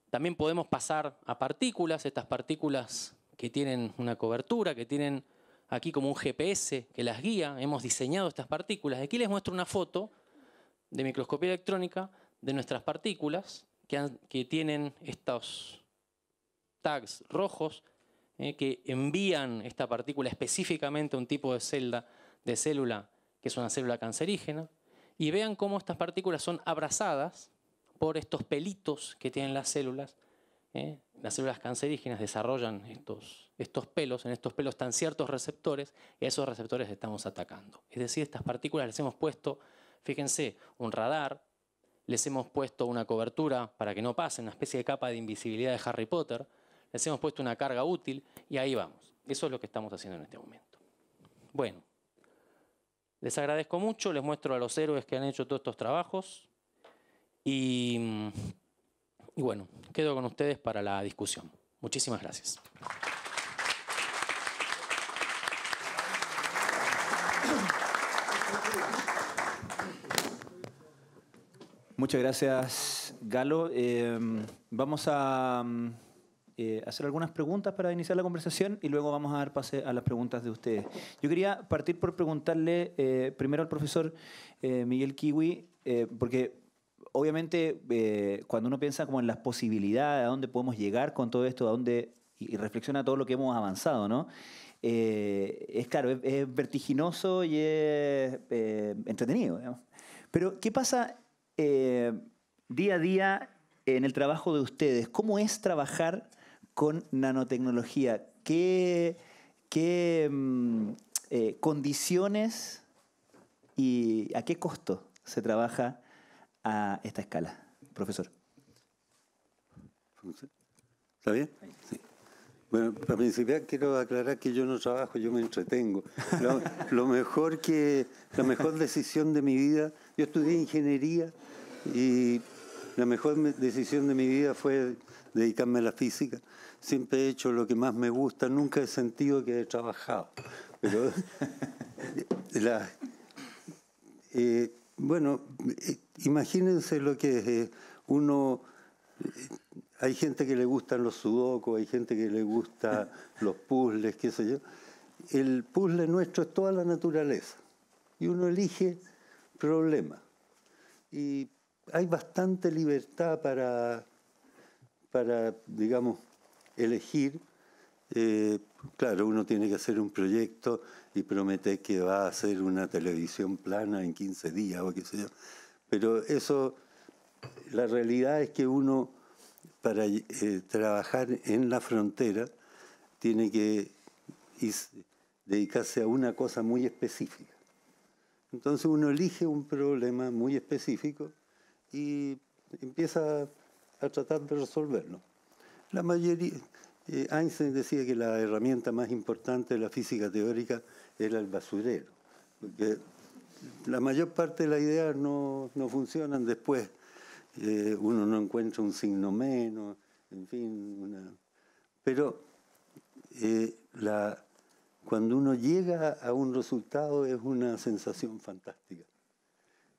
también podemos pasar a partículas, estas partículas que tienen una cobertura, que tienen aquí como un GPS que las guía, hemos diseñado estas partículas. Aquí les muestro una foto de microscopía electrónica de nuestras partículas que, tienen estos tags rojos eh, que envían esta partícula específicamente a un tipo de, celda, de célula que es una célula cancerígena y vean cómo estas partículas son abrazadas por estos pelitos que tienen las células. Eh. Las células cancerígenas desarrollan estos, estos pelos, en estos pelos están ciertos receptores y a esos receptores estamos atacando. Es decir, estas partículas les hemos puesto Fíjense, un radar, les hemos puesto una cobertura para que no pase, una especie de capa de invisibilidad de Harry Potter, les hemos puesto una carga útil y ahí vamos. Eso es lo que estamos haciendo en este momento. Bueno, les agradezco mucho, les muestro a los héroes que han hecho todos estos trabajos y, y bueno, quedo con ustedes para la discusión. Muchísimas gracias. Muchas gracias, Galo. Em, vamos a mm, eh, hacer algunas preguntas para iniciar la conversación y luego vamos a dar pase a las preguntas de ustedes. Yo quería partir por preguntarle eh, primero al profesor eh, Miguel Kiwi, porque obviamente cuando uno piensa como en las posibilidades, a dónde podemos llegar con todo esto, a dónde y, reflexiona todo lo que hemos avanzado, es claro, es, vertiginoso y es entretenido. Pero, ¿qué pasa eh, día a día en el trabajo de ustedes. ¿Cómo es trabajar con nanotecnología? ¿Qué, mm, eh, condiciones y a qué costo se trabaja a esta escala, profesor? ¿Está bien? Bueno, para principiar quiero aclarar que yo no trabajo, yo me entretengo. lo mejor que, la mejor decisión de mi vida yo estudié ingeniería y la mejor decisión de mi vida fue dedicarme a la física. Siempre he hecho lo que más me gusta, nunca he sentido que he trabajado. Pero eh, bueno, eh, imagínense lo que es eh, uno... hay gente que le gustan los sudocos, hay gente que le gusta los puzzles, qué sé yo. El puzzle nuestro es toda la naturaleza. Y uno elige problema. Y hay bastante libertad para, para digamos, elegir. Eh, claro, uno tiene que hacer un proyecto y prometer que va a hacer una televisión plana en 15 días o qué sé yo. Pero eso, la realidad es que uno, para eh, trabajar en la frontera, tiene que dedicarse a una cosa muy específica. Entonces uno elige un problema muy específico y empieza a tratar de resolverlo. La mayoría, eh, Einstein decía que la herramienta más importante de la física teórica era el basurero, porque la mayor parte de las ideas no, no funcionan después. Eh, uno no encuentra un signo menos, en fin, pero eh, la, cuando uno llega a un resultado es una sensación fantástica.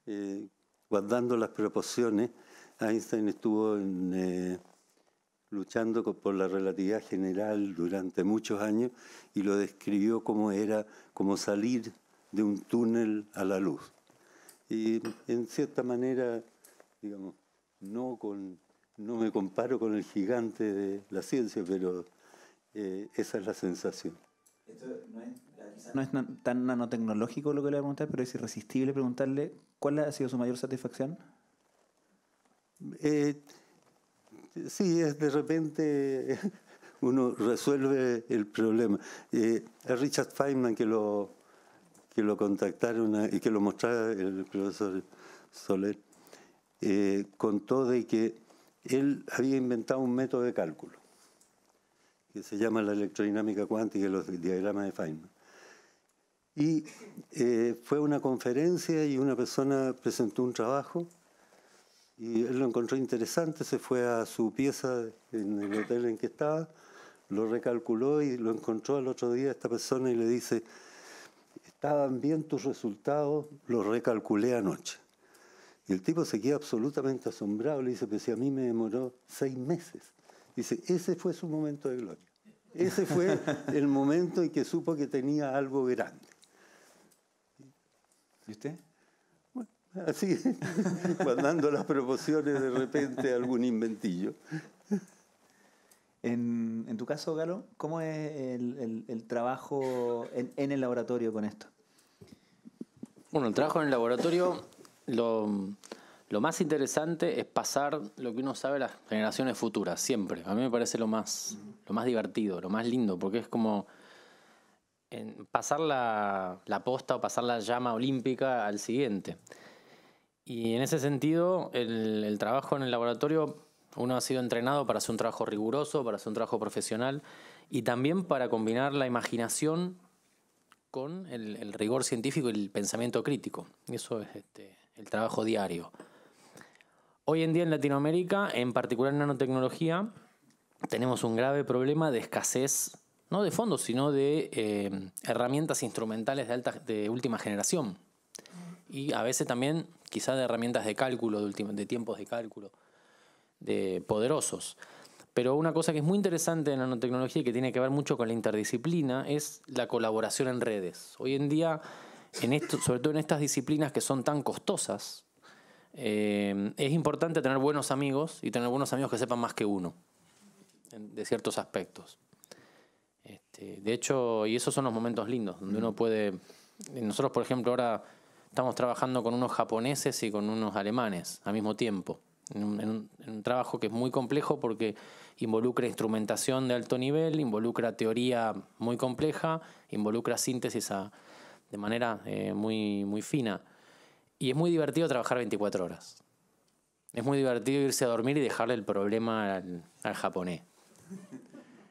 Eh, guardando las proporciones, Einstein estuvo eh, luchando por la relatividad general durante muchos años y lo describió como era como salir de un túnel a la luz. Y en cierta manera, digamos, no, me comparo con el gigante de la ciencia, pero eh, esa es la sensación no es, tan nanotecnológico lo que le voy a preguntar, pero es irresistible preguntarle cuál ha sido su mayor satisfacción. Eh, sí, es de repente uno resuelve el problema. a eh, Richard Feynman que lo, que lo contactaron y que lo mostraba el profesor Soler, eh, contó de que él había inventado un método de cálculo que se llama la electrodinámica cuántica y los diagramas de Feynman. Y eh, fue una conferencia y una persona presentó un trabajo y él lo encontró interesante, se fue a su pieza en el hotel en que estaba, lo recalculó y lo encontró al otro día esta persona y le dice, estaban bien tus resultados, los recalculé anoche. Y el tipo se quedó absolutamente asombrado, le dice, pero si a mí me demoró seis meses. Dice, ese fue su momento de gloria. Ese fue el momento en que supo que tenía algo grande. ¿Y usted? Bueno, así, guardando las proporciones de repente algún inventillo. En, tu caso, Galo, ¿cómo es el, trabajo en, en, el laboratorio con esto? Bueno, el trabajo en el laboratorio lo, lo más interesante es pasar lo que uno sabe a las generaciones futuras, siempre. A mí me parece lo más, divertido, lo más lindo, porque es como pasar la, la, posta o pasar la llama olímpica al siguiente. Y en ese sentido, el, trabajo en el laboratorio, uno ha sido entrenado para hacer un trabajo riguroso, para hacer un trabajo profesional y también para combinar la imaginación con el, rigor científico y el pensamiento crítico. Y eso es este, el trabajo diario. Hoy en día en Latinoamérica, en particular en nanotecnología, tenemos un grave problema de escasez, no de fondos, sino de eh, herramientas instrumentales de, de última generación. Y a veces también quizá de herramientas de cálculo, de, tiempos de cálculo, de poderosos. Pero una cosa que es muy interesante en nanotecnología y que tiene que ver mucho con la interdisciplina es la colaboración en redes. Hoy en día, sobre todo en estas disciplinas que son tan costosas, eh, es importante tener buenos amigos y tener buenos amigos que sepan más que uno de ciertos aspectos. Este, de hecho, y esos son los momentos lindos, donde uno mm. puede... Eh, nosotros, por ejemplo, ahora estamos trabajando con unos japoneses y con unos alemanes al mismo tiempo, en un, trabajo que es muy complejo porque involucra instrumentación de alto nivel, involucra teoría muy compleja, involucra síntesis a, de manera eh, muy, muy fina. Y es muy divertido trabajar 24 horas. Es muy divertido irse a dormir y dejarle el problema al, japonés.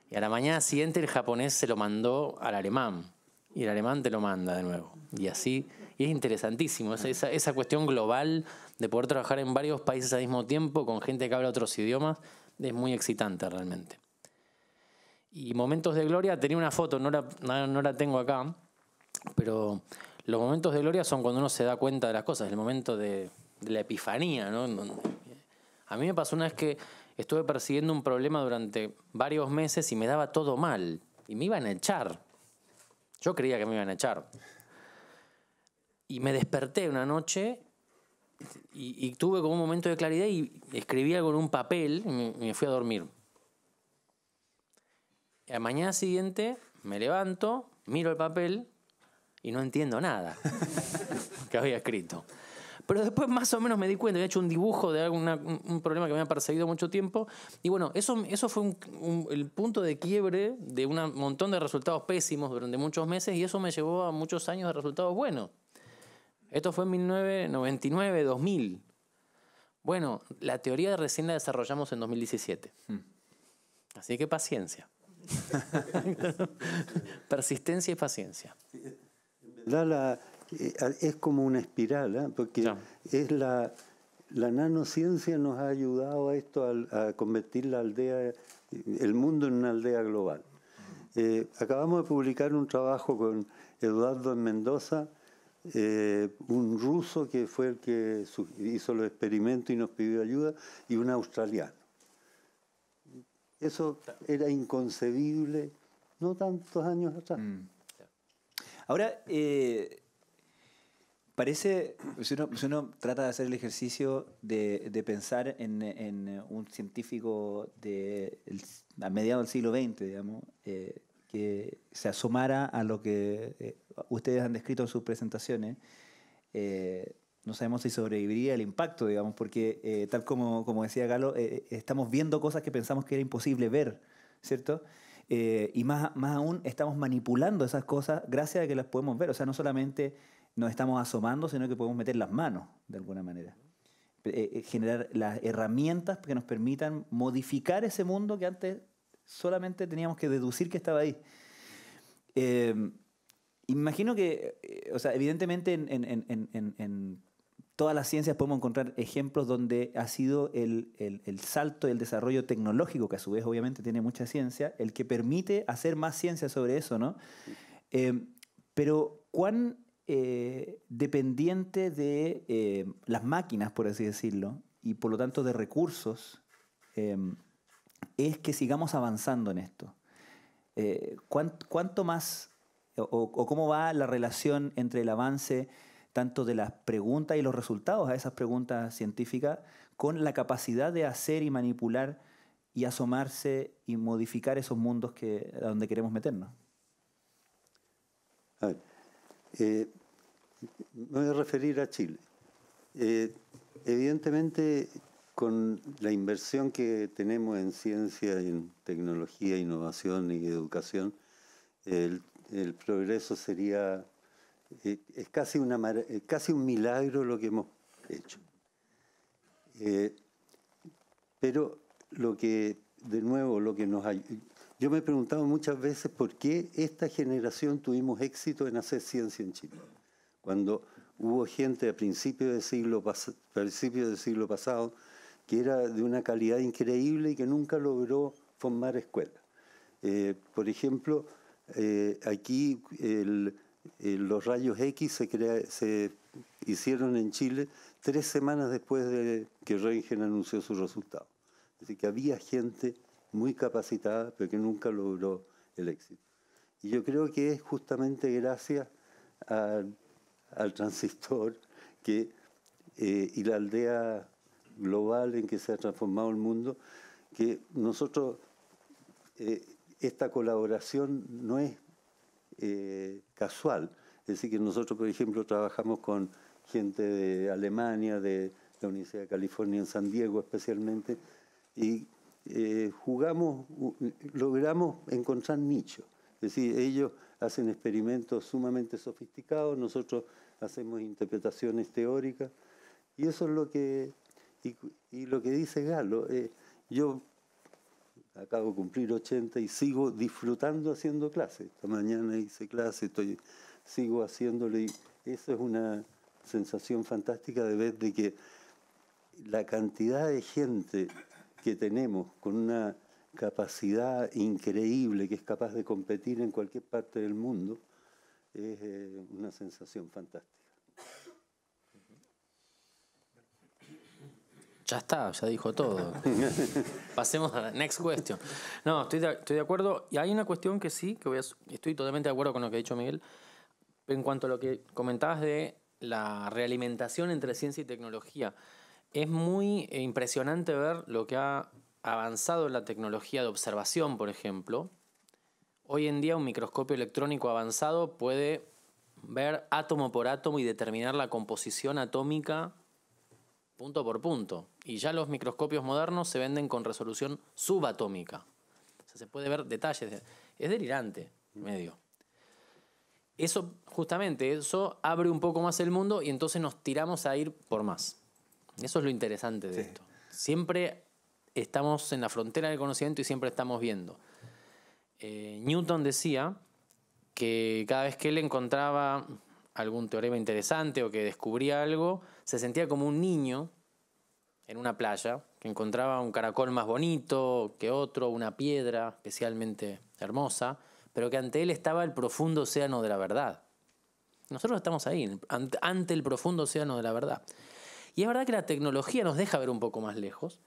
Y a la mañana siguiente el japonés se lo mandó al alemán. Y el alemán te lo manda de nuevo. Y así, y es interesantísimo, esa, cuestión global de poder trabajar en varios países al mismo tiempo con gente que habla otros idiomas, es muy excitante realmente. Y momentos de gloria, tenía una foto, no la, no la tengo acá, pero los momentos de gloria son cuando uno se da cuenta de las cosas, el momento de, la epifanía, A mí me pasó una vez que estuve persiguiendo un problema durante varios meses y me daba todo mal. Y me iban a echar. Yo creía que me iban a echar. Y me desperté una noche y, tuve como un momento de claridad y escribí algo en un papel y me, fui a dormir. Y a la mañana siguiente me levanto, miro el papel y no entiendo nada que había escrito. Pero después más o menos me di cuenta, había hecho un dibujo de un problema que me había perseguido mucho tiempo. Y bueno, eso, eso fue el punto de quiebre de un montón de resultados pésimos durante muchos meses y eso me llevó a muchos años de resultados buenos. Esto fue en 1999, 2000. Bueno, la teoría recién la desarrollamos en 2017. Hmm. Así que paciencia. Persistencia y paciencia. Eh, es como una espiral, ¿ah? porque es la, nanociencia nos ha ayudado a esto, a, convertir la aldea, el mundo en una aldea global. Eh, acabamos de publicar un trabajo con Eduardo en Mendoza, eh, un ruso que fue el que hizo los experimentos y nos pidió ayuda, y un australiano. Eso era inconcebible no tantos años atrás. Mm. Ahora, eh, parece, si uno, trata de hacer el ejercicio de, pensar en, un científico de a mediados del siglo XX, digamos, eh, que se asomara a lo que eh, ustedes han descrito en sus presentaciones, no sabemos si sobreviviría el impacto, digamos, porque tal como, como decía Galo, estamos viendo cosas que pensamos que era imposible ver, ¿cierto? Eh, y más, más aún estamos manipulando esas cosas gracias a que las podemos ver. O sea, no solamente nos estamos asomando, sino que podemos meter las manos de alguna manera. Eh, eh, generar las herramientas que nos permitan modificar ese mundo que antes solamente teníamos que deducir que estaba ahí. imagino que, o sea, evidentemente en todas las ciencias podemos encontrar ejemplos donde ha sido el, el, salto del desarrollo tecnológico, que a su vez obviamente tiene mucha ciencia, el que permite hacer más ciencia sobre eso, ¿no? Eh, pero cuán eh, dependiente de eh, las máquinas, por así decirlo, y por lo tanto de recursos, es que sigamos avanzando en esto. ¿cuánto, más o, o cómo va la relación entre el avance tanto de las preguntas y los resultados a esas preguntas científicas, con la capacidad de hacer y manipular y asomarse y modificar esos mundos que, a donde queremos meternos. Eh, me voy a referir a Chile. Eh, evidentemente, con la inversión que tenemos en ciencia, en tecnología, innovación y educación, el progreso sería eh, es eh, casi, un milagro lo que hemos hecho. Eh, pero lo que, de nuevo, lo que nos Yo me he preguntado muchas veces por qué esta generación tuvimos éxito en hacer ciencia en Chile. Cuando hubo gente a principios del siglo, principio del siglo pasado que era de una calidad increíble y que nunca logró formar escuela. por ejemplo, aquí el, eh, los rayos X se, se hicieron en Chile tres semanas después de que Röntgen anunció su resultado. Así que había gente muy capacitada, pero que nunca logró el éxito. Y yo creo que es justamente gracias al transistor que, eh, y la aldea global en que se ha transformado el mundo, que nosotros, eh, esta colaboración no es eh, casual. Es decir, que nosotros, por ejemplo, trabajamos con gente de Alemania, de la Universidad de California en San Diego especialmente, y eh, jugamos, logramos encontrar nichos. Es decir, ellos hacen experimentos sumamente sofisticados, nosotros hacemos interpretaciones teóricas, y eso es lo que, y, lo que dice Galo. Eh, yo acabo de cumplir 80 y sigo disfrutando haciendo clases. Esta mañana hice clase, estoy, sigo haciéndole Esa es una sensación fantástica de ver de que la cantidad de gente que tenemos con una capacidad increíble que es capaz de competir en cualquier parte del mundo es eh, una sensación fantástica. ya está, ya dijo todo. Pasemos a la next question. No, estoy de, acuerdo. Y hay una cuestión que sí, que estoy totalmente de acuerdo con lo que ha dicho Miguel. En cuanto a lo que comentabas de la realimentación entre ciencia y tecnología, es muy eh, impresionante ver lo que ha avanzado la tecnología de observación, por ejemplo. Hoy en día un microscopio electrónico avanzado puede ver átomo por átomo y determinar la composición atómica punto por punto. Y ya los microscopios modernos se venden con resolución subatómica. O sea, se puede ver detalles. Es delirante, medio. Eso, justamente, eso abre un poco más el mundo y entonces nos tiramos a ir por más. Eso es lo interesante de esto. Siempre estamos en la frontera del conocimiento y siempre estamos viendo. Eh, Newton decía que cada vez que él encontraba algún teorema interesante o que descubría algo, se sentía como un niño en una playa, que encontraba un caracol más bonito que otro, una piedra especialmente hermosa, pero que ante él estaba el profundo océano de la verdad. Nosotros estamos ahí, ante el profundo océano de la verdad. Y es verdad que la tecnología nos deja ver un poco más lejos,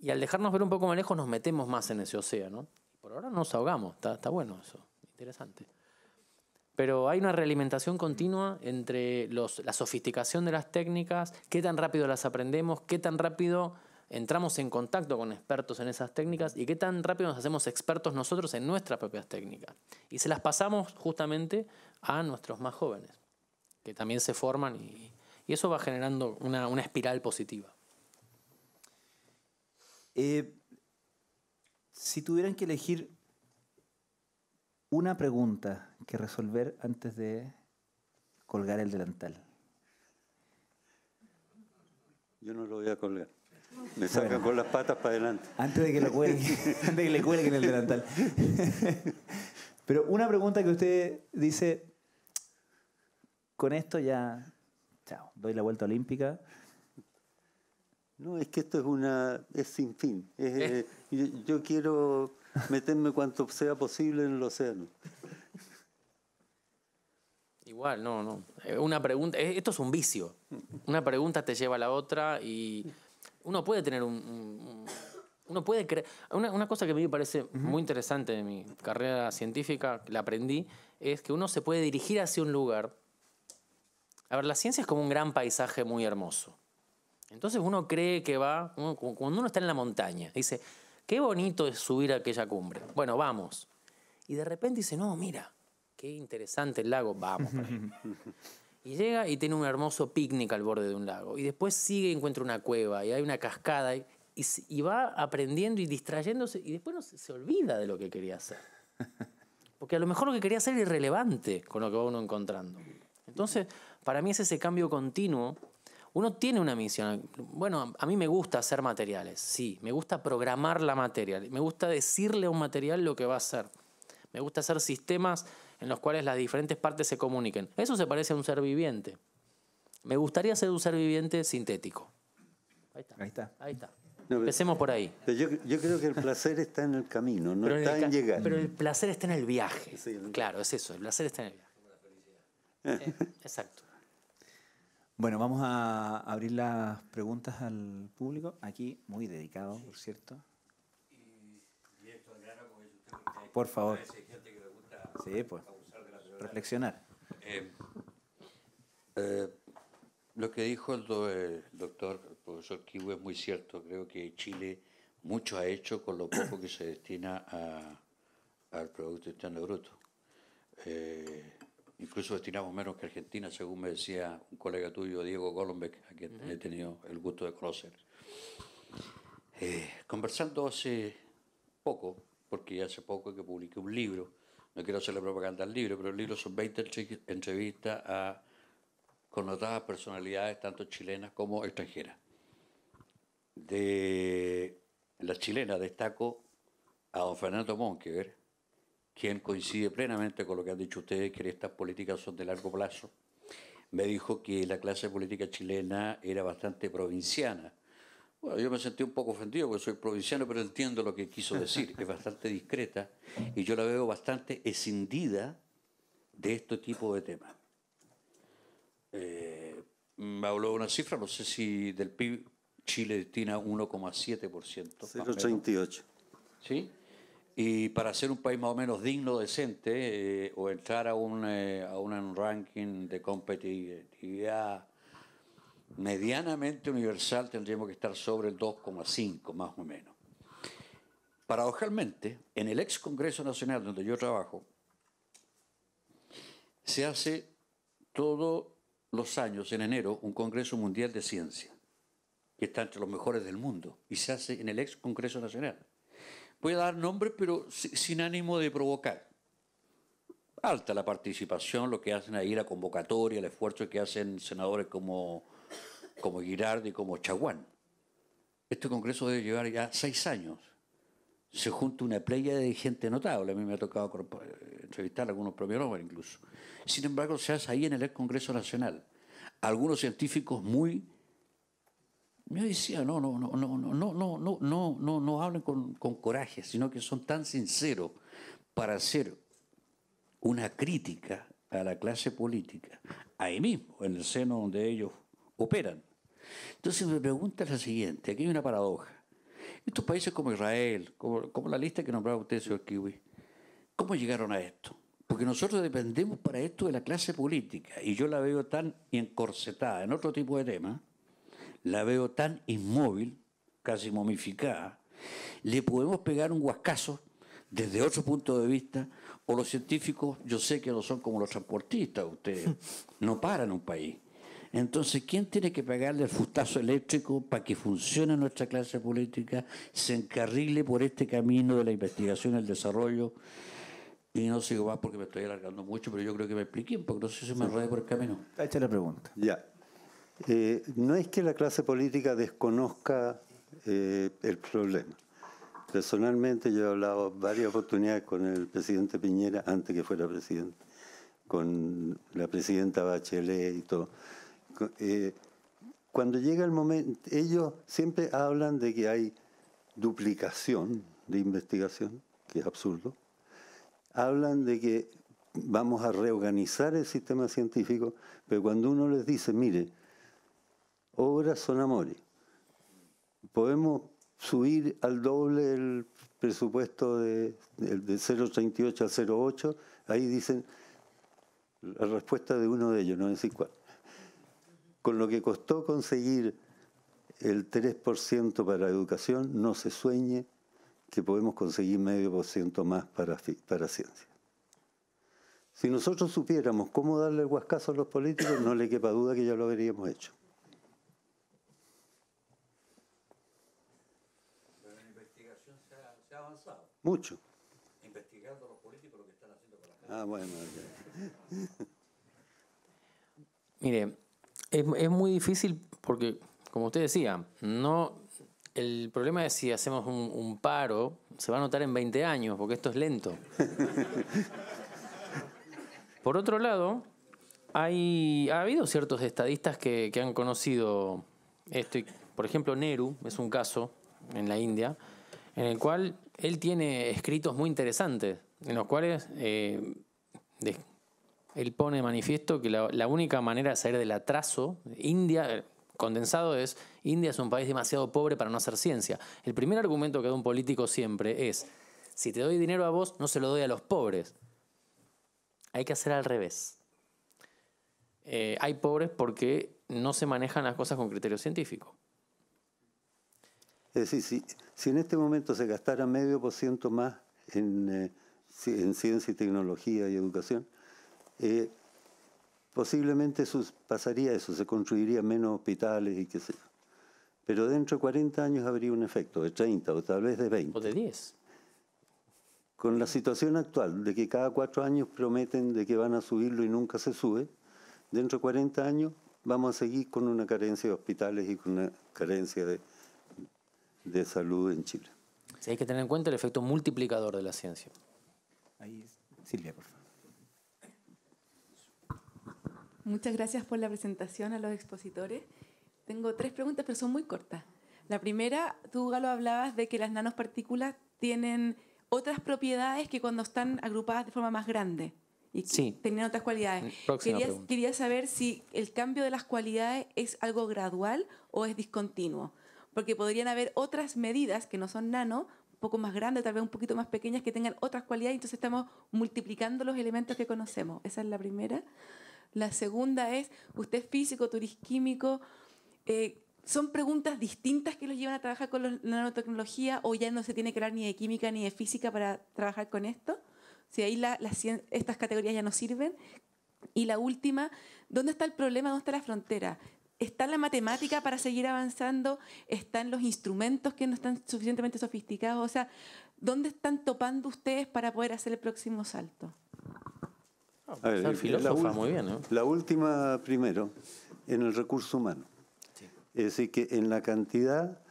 y al dejarnos ver un poco más lejos nos metemos más en ese océano. Por ahora nos ahogamos, está, está bueno eso, interesante pero hay una realimentación continua entre la sofisticación de las técnicas, qué tan rápido las aprendemos, qué tan rápido entramos en contacto con expertos en esas técnicas y qué tan rápido nos hacemos expertos nosotros en nuestras propias técnicas. Y se las pasamos justamente a nuestros más jóvenes, que también se forman y, eso va generando una, espiral positiva. Eh, si tuvieran que elegir una pregunta que resolver antes de colgar el delantal. Yo no lo voy a colgar. Me sacan con las patas para adelante. Antes de que lo antes de que le cuelguen el delantal. Pero una pregunta que usted dice, con esto ya, chao, doy la vuelta olímpica. No, es que esto es una, es sin fin. ¿Eh? Eh, yo quiero meterme cuanto sea posible en el océano. Igual, no, no. Eh, una pregunta, eh, esto es un vicio. Una pregunta te lleva a la otra y uno puede tener un... uno puede creer... Una, cosa que a mí me parece muy interesante de mi carrera científica, la aprendí, es que uno se puede dirigir hacia un lugar. A ver, la ciencia es como un gran paisaje muy hermoso. Entonces uno cree que va, cuando uno está en la montaña, dice, Qué bonito es subir a aquella cumbre. Bueno, vamos. Y de repente dice, no, mira, qué interesante el lago, vamos. y llega y tiene un hermoso picnic al borde de un lago. Y después sigue y encuentra una cueva y hay una cascada y, va aprendiendo y distrayéndose y después no se, olvida de lo que quería hacer. Porque a lo mejor lo que quería hacer es irrelevante con lo que va uno encontrando. Entonces, para mí es ese cambio continuo uno tiene una misión. Bueno, a mí me gusta hacer materiales, sí, me gusta programar la materia, me gusta decirle a un material lo que va a hacer. Me gusta hacer sistemas en los cuales las diferentes partes se comuniquen. Eso se parece a un ser viviente. Me gustaría ser un ser viviente sintético. Ahí está. Ahí está. Empecemos por ahí. Yo, creo que el placer está en el camino, no está en, llegar. Pero el placer está en el viaje. Claro, es eso, el placer está en el viaje. Ah. Eh, exacto. Bueno, vamos a abrir las preguntas al público. Aquí, muy dedicado, por cierto. Por favor. Sí, pues. Reflexionar. Eh, eh, lo que dijo eh, el, doctor, el profesor Kiwi es muy cierto. Creo que Chile mucho ha hecho con lo poco que se destina a, al Producto Interno Bruto. Eh, Incluso destinamos menos que Argentina, según me decía un colega tuyo, Diego Golombek, a quien he tenido el gusto de conocer. Eh, conversando hace poco, porque hace poco que publiqué un libro, no quiero hacerle propaganda al libro, pero el libro son 20 entrevistas a connotadas personalidades, tanto chilenas como extranjeras. De las chilenas destaco a don Fernando Monkever, quien coincide plenamente con lo que han dicho ustedes, que estas políticas son de largo plazo, me dijo que la clase política chilena era bastante provinciana. Bueno, yo me sentí un poco ofendido porque soy provinciano, pero entiendo lo que quiso decir. Es bastante discreta y yo la veo bastante escindida de este tipo de temas. Eh, me habló de una cifra, no sé si del PIB Chile destina 1,7%. 0,38. ¿Sí? Y para ser un país más o menos digno, decente, eh, o entrar a un, eh, a un ranking de competitividad medianamente universal, tendríamos que estar sobre el 2,5 más o menos. Paradojalmente, en el ex Congreso Nacional donde yo trabajo, se hace todos los años, en enero, un Congreso Mundial de Ciencia, que está entre los mejores del mundo, y se hace en el ex Congreso Nacional. Puede a dar nombre, pero sin ánimo de provocar. Alta la participación, lo que hacen ahí, la convocatoria, el esfuerzo que hacen senadores como, como Girardi, como Chaguán. Este Congreso debe llevar ya seis años. Se junta una playa de gente notable. A mí me ha tocado entrevistar algunos propios Nobel incluso. Sin embargo, se hace ahí en el Congreso Nacional. Algunos científicos muy me decía, no, no, no, no, no, no, no, no, no, no, no hablen con, coraje, sino que son tan sinceros para hacer una crítica a la clase política, ahí mismo, en el seno donde ellos operan. Entonces me pregunta la siguiente, aquí hay una paradoja. Estos países como Israel, como, como la lista que nombraba usted, señor Kiwi, ¿cómo llegaron a esto? Porque nosotros dependemos para esto de la clase política, y yo la veo tan encorsetada en otro tipo de temas, la veo tan inmóvil, casi momificada, le podemos pegar un guascazo desde otro punto de vista, o los científicos, yo sé que no son como los transportistas, ustedes no paran un país. Entonces, ¿quién tiene que pegarle el fustazo eléctrico para que funcione nuestra clase política, se encarrile por este camino de la investigación y el desarrollo? Y no sigo más porque me estoy alargando mucho, pero yo creo que me expliqué, porque no sé si me enredé por el camino. está la pregunta. Ya. Eh, no es que la clase política desconozca eh, el problema. Personalmente yo he hablado varias oportunidades con el presidente Piñera antes que fuera presidente, con la presidenta Bachelet y todo. Eh, cuando llega el momento, ellos siempre hablan de que hay duplicación de investigación, que es absurdo. Hablan de que vamos a reorganizar el sistema científico, pero cuando uno les dice, mire, obras son amores. Podemos subir al doble el presupuesto de, 0,38 a 0,8. Ahí dicen la respuesta de uno de ellos, no decir cuál. Con lo que costó conseguir el 3% para educación, no se sueñe que podemos conseguir medio por ciento más para, para ciencia. Si nosotros supiéramos cómo darle el huascazo a los políticos, no le quepa duda que ya lo habríamos hecho. Mucho. Investigando los políticos lo que están haciendo con la gente. Ah, bueno. Mire, es, muy difícil porque, como usted decía, no el problema es si hacemos un, paro, se va a notar en 20 años, porque esto es lento. Por otro lado, hay, ha habido ciertos estadistas que, que han conocido esto. por ejemplo, Nehru es un caso en la India en el cual él tiene escritos muy interesantes, en los cuales eh, él pone de manifiesto que la, única manera de salir del atraso, India, eh, condensado es, India es un país demasiado pobre para no hacer ciencia. El primer argumento que da un político siempre es, si te doy dinero a vos, no se lo doy a los pobres. Hay que hacer al revés. Eh, hay pobres porque no se manejan las cosas con criterio científico. Es decir, si, en este momento se gastara medio por ciento más en, eh, ciencia y tecnología y educación, eh, posiblemente pasaría eso, se construirían menos hospitales y qué sé yo. Pero dentro de 40 años habría un efecto de 30 o tal vez de 20. O de 10. Con la situación actual, de que cada cuatro años prometen de que van a subirlo y nunca se sube, dentro de 40 años vamos a seguir con una carencia de hospitales y con una carencia de, de salud en Chile. hay que tener en cuenta el efecto multiplicador de la ciencia. Ahí, Silvia, por favor. Muchas gracias por la presentación a los expositores. Tengo tres preguntas, pero son muy cortas. La primera, tú, Galo, hablabas de que las nanopartículas tienen otras propiedades que cuando están agrupadas de forma más grande y que tenían otras cualidades. Mm, quería, saber si el cambio de las cualidades es algo gradual o es discontinuo porque podrían haber otras medidas que no son nano, un poco más grandes, tal vez un poquito más pequeñas, que tengan otras cualidades, entonces estamos multiplicando los elementos que conocemos. Esa es la primera. La segunda es, usted es físico, tú químico, eh, son preguntas distintas que los llevan a trabajar con la nanotecnología o ya no se tiene que hablar ni de química ni de física para trabajar con esto. Si ahí estas categorías ya no sirven. Y la última, ¿dónde está el problema? ¿Dónde está la frontera? está la matemática para seguir avanzando, están los instrumentos que no están suficientemente sofisticados. O sea, ¿dónde están topando ustedes para poder hacer el próximo salto? Ah, A ver, ¿eh? la, última primero, en el recurso humano. Es decir, que en la cantidad,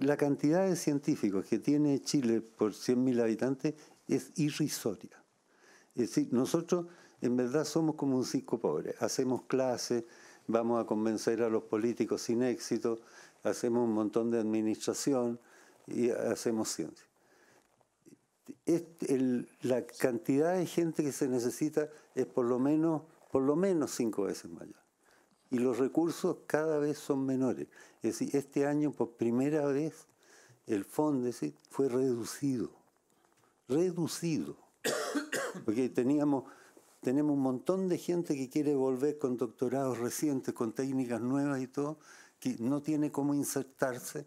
la cantidad de científicos que tiene Chile por 100.000 habitantes es irrisoria. Es decir, nosotros en verdad somos como un circo pobre. Hacemos clases, vamos a convencer a los políticos sin éxito, hacemos un montón de administración y hacemos ciencia. la cantidad de gente que se necesita es por lo menos por lo menos cinco veces mayor. Y los recursos cada vez son menores. Es decir, este año por primera vez el fondo fue reducido. Reducido. Porque teníamos tenemos un montón de gente que quiere volver con doctorados recientes, con técnicas nuevas y todo, que no tiene cómo insertarse,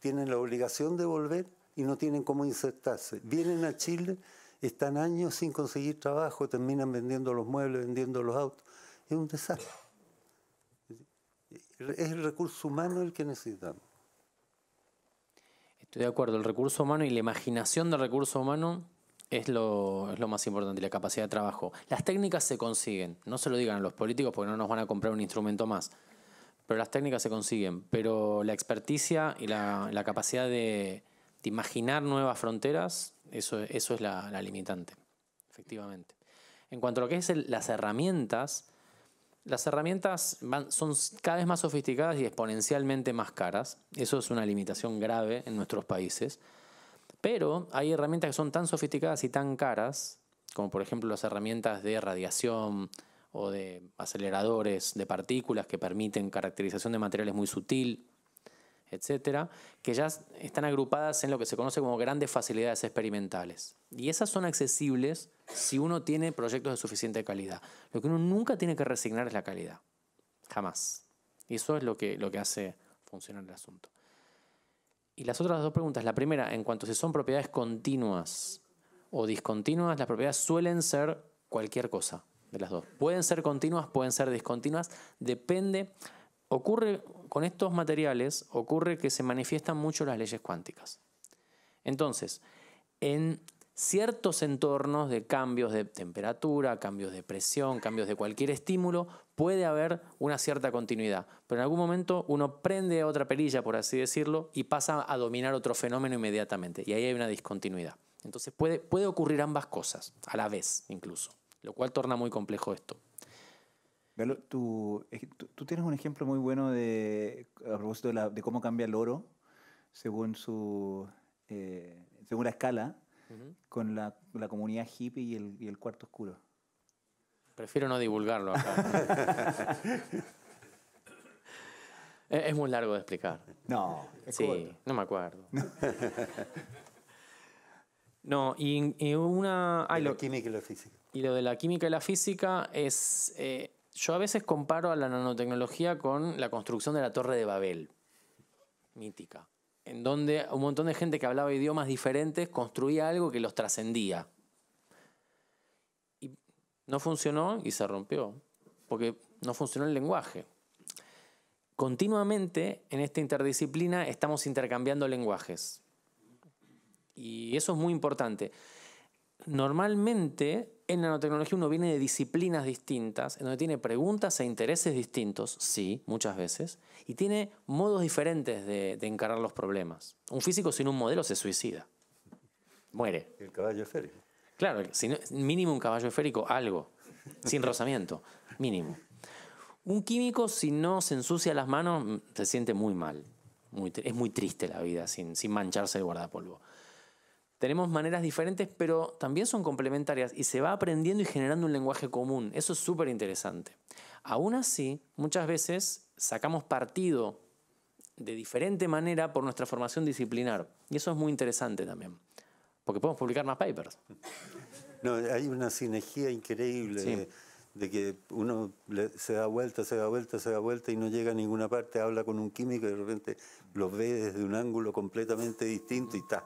tienen la obligación de volver y no tienen cómo insertarse. Vienen a Chile, están años sin conseguir trabajo, terminan vendiendo los muebles, vendiendo los autos. Es un desastre. Es el recurso humano el que necesitamos. Estoy de acuerdo, el recurso humano y la imaginación del recurso humano es lo, más importante, la capacidad de trabajo. Las técnicas se consiguen, no se lo digan a los políticos porque no nos van a comprar un instrumento más, pero las técnicas se consiguen, pero la experticia y la, capacidad de, imaginar nuevas fronteras, eso, es la, limitante, efectivamente. En cuanto a lo que es las herramientas, las herramientas son cada vez más sofisticadas y exponencialmente más caras. Eso es una limitación grave en nuestros países. Pero hay herramientas que son tan sofisticadas y tan caras, como por ejemplo las herramientas de radiación o de aceleradores de partículas que permiten caracterización de materiales muy sutil, etcétera, que ya están agrupadas en lo que se conoce como grandes facilidades experimentales. Y esas son accesibles si uno tiene proyectos de suficiente calidad. Lo que uno nunca tiene que resignar es la calidad. Jamás. Y eso es lo que, lo que hace funcionar el asunto. Y las otras dos preguntas. La primera, en cuanto a si son propiedades continuas o discontinuas, las propiedades suelen ser cualquier cosa de las dos. Pueden ser continuas, pueden ser discontinuas, depende. Ocurre con estos materiales, ocurre que se manifiestan mucho las leyes cuánticas. Entonces, en ciertos entornos de cambios de temperatura, cambios de presión, cambios de cualquier estímulo, puede haber una cierta continuidad, pero en algún momento uno prende a otra perilla, por así decirlo, y pasa a dominar otro fenómeno inmediatamente, y ahí hay una discontinuidad. Entonces puede, puede ocurrir ambas cosas, a la vez incluso, lo cual torna muy complejo esto. Galo, tú, tú tienes un ejemplo muy bueno de, a propósito de, cómo cambia el oro según, su, eh, según la escala, con la, la, comunidad hippie y el cuarto oscuro. Prefiero no divulgarlo acá. es, muy largo de explicar. No, es sí, no me acuerdo. no, y, y una. Ay, la lo, química y física. Y lo de la química y la física es. Eh, yo a veces comparo a la nanotecnología con la construcción de la Torre de Babel, mítica, en donde un montón de gente que hablaba idiomas diferentes construía algo que los trascendía. No funcionó y se rompió, porque no funcionó el lenguaje. Continuamente en esta interdisciplina estamos intercambiando lenguajes. Y eso es muy importante. Normalmente en nanotecnología uno viene de disciplinas distintas, en donde tiene preguntas e intereses distintos, sí, muchas veces, y tiene modos diferentes de, encarar los problemas. Un físico sin un modelo se suicida, muere. El caballo serio Claro, mínimo un caballo esférico, algo. Sin rozamiento, mínimo. Un químico, si no se ensucia las manos, mm, se siente muy mal. es muy triste la vida sin, sin mancharse el guardapolvo. Tenemos maneras diferentes, pero también son complementarias y se va aprendiendo y generando un lenguaje común. Eso es súper interesante. Aún así, muchas veces sacamos partido de diferente manera por nuestra formación disciplinar. Y eso es muy interesante también porque podemos publicar más papers. No, hay una sinergia increíble de, que uno se da vuelta, se da vuelta, se da vuelta y no llega a ninguna parte, habla con un químico y de repente lo ve desde un ángulo completamente distinto y ta,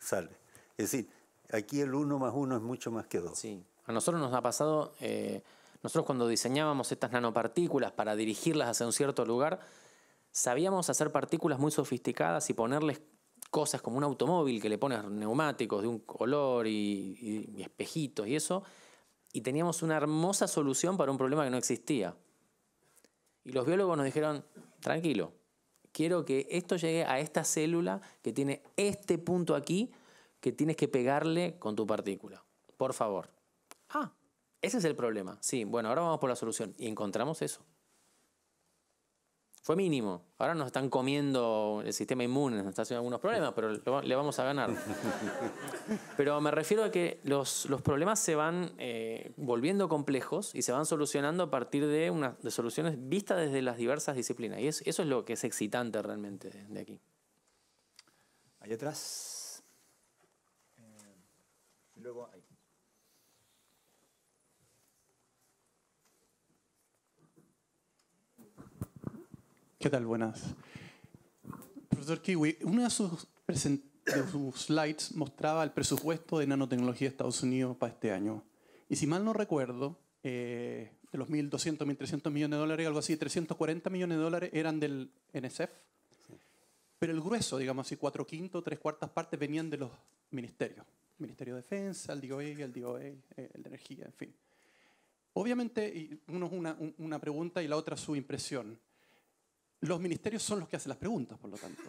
sale. Es decir, aquí el uno más uno es mucho más que dos. Sí, a nosotros nos ha pasado, eh, nosotros cuando diseñábamos estas nanopartículas para dirigirlas hacia un cierto lugar, sabíamos hacer partículas muy sofisticadas y ponerles cosas como un automóvil que le pones neumáticos de un color y, espejitos y eso, y teníamos una hermosa solución para un problema que no existía. Y los biólogos nos dijeron, tranquilo, quiero que esto llegue a esta célula que tiene este punto aquí que tienes que pegarle con tu partícula. Por favor. Ah, ese es el problema. Sí, bueno, ahora vamos por la solución. Y encontramos eso fue mínimo. Ahora nos están comiendo el sistema inmune, nos está haciendo algunos problemas, pero le vamos a ganar. pero me refiero a que los, problemas se van eh, volviendo complejos y se van solucionando a partir de, una, soluciones vistas desde las diversas disciplinas. Y eso es lo que es excitante realmente de, aquí. Hay atrás. Eh, luego hay. ¿Qué tal? Buenas. Profesor Kiwi, una de sus, slides mostraba el presupuesto de nanotecnología de Estados Unidos para este año. Y si mal no recuerdo, eh, de los 1.200, 1.300 millones de dólares, algo así, 340 millones de dólares eran del NSF. Pero el grueso, digamos así, cuatro quintos, tres cuartas partes venían de los ministerios. Ministerio de Defensa, el DOE, el DOE, eh, el de Energía, en fin. Obviamente, uno es una, una pregunta y la otra su impresión. Los ministerios son los que hacen las preguntas, por lo tanto.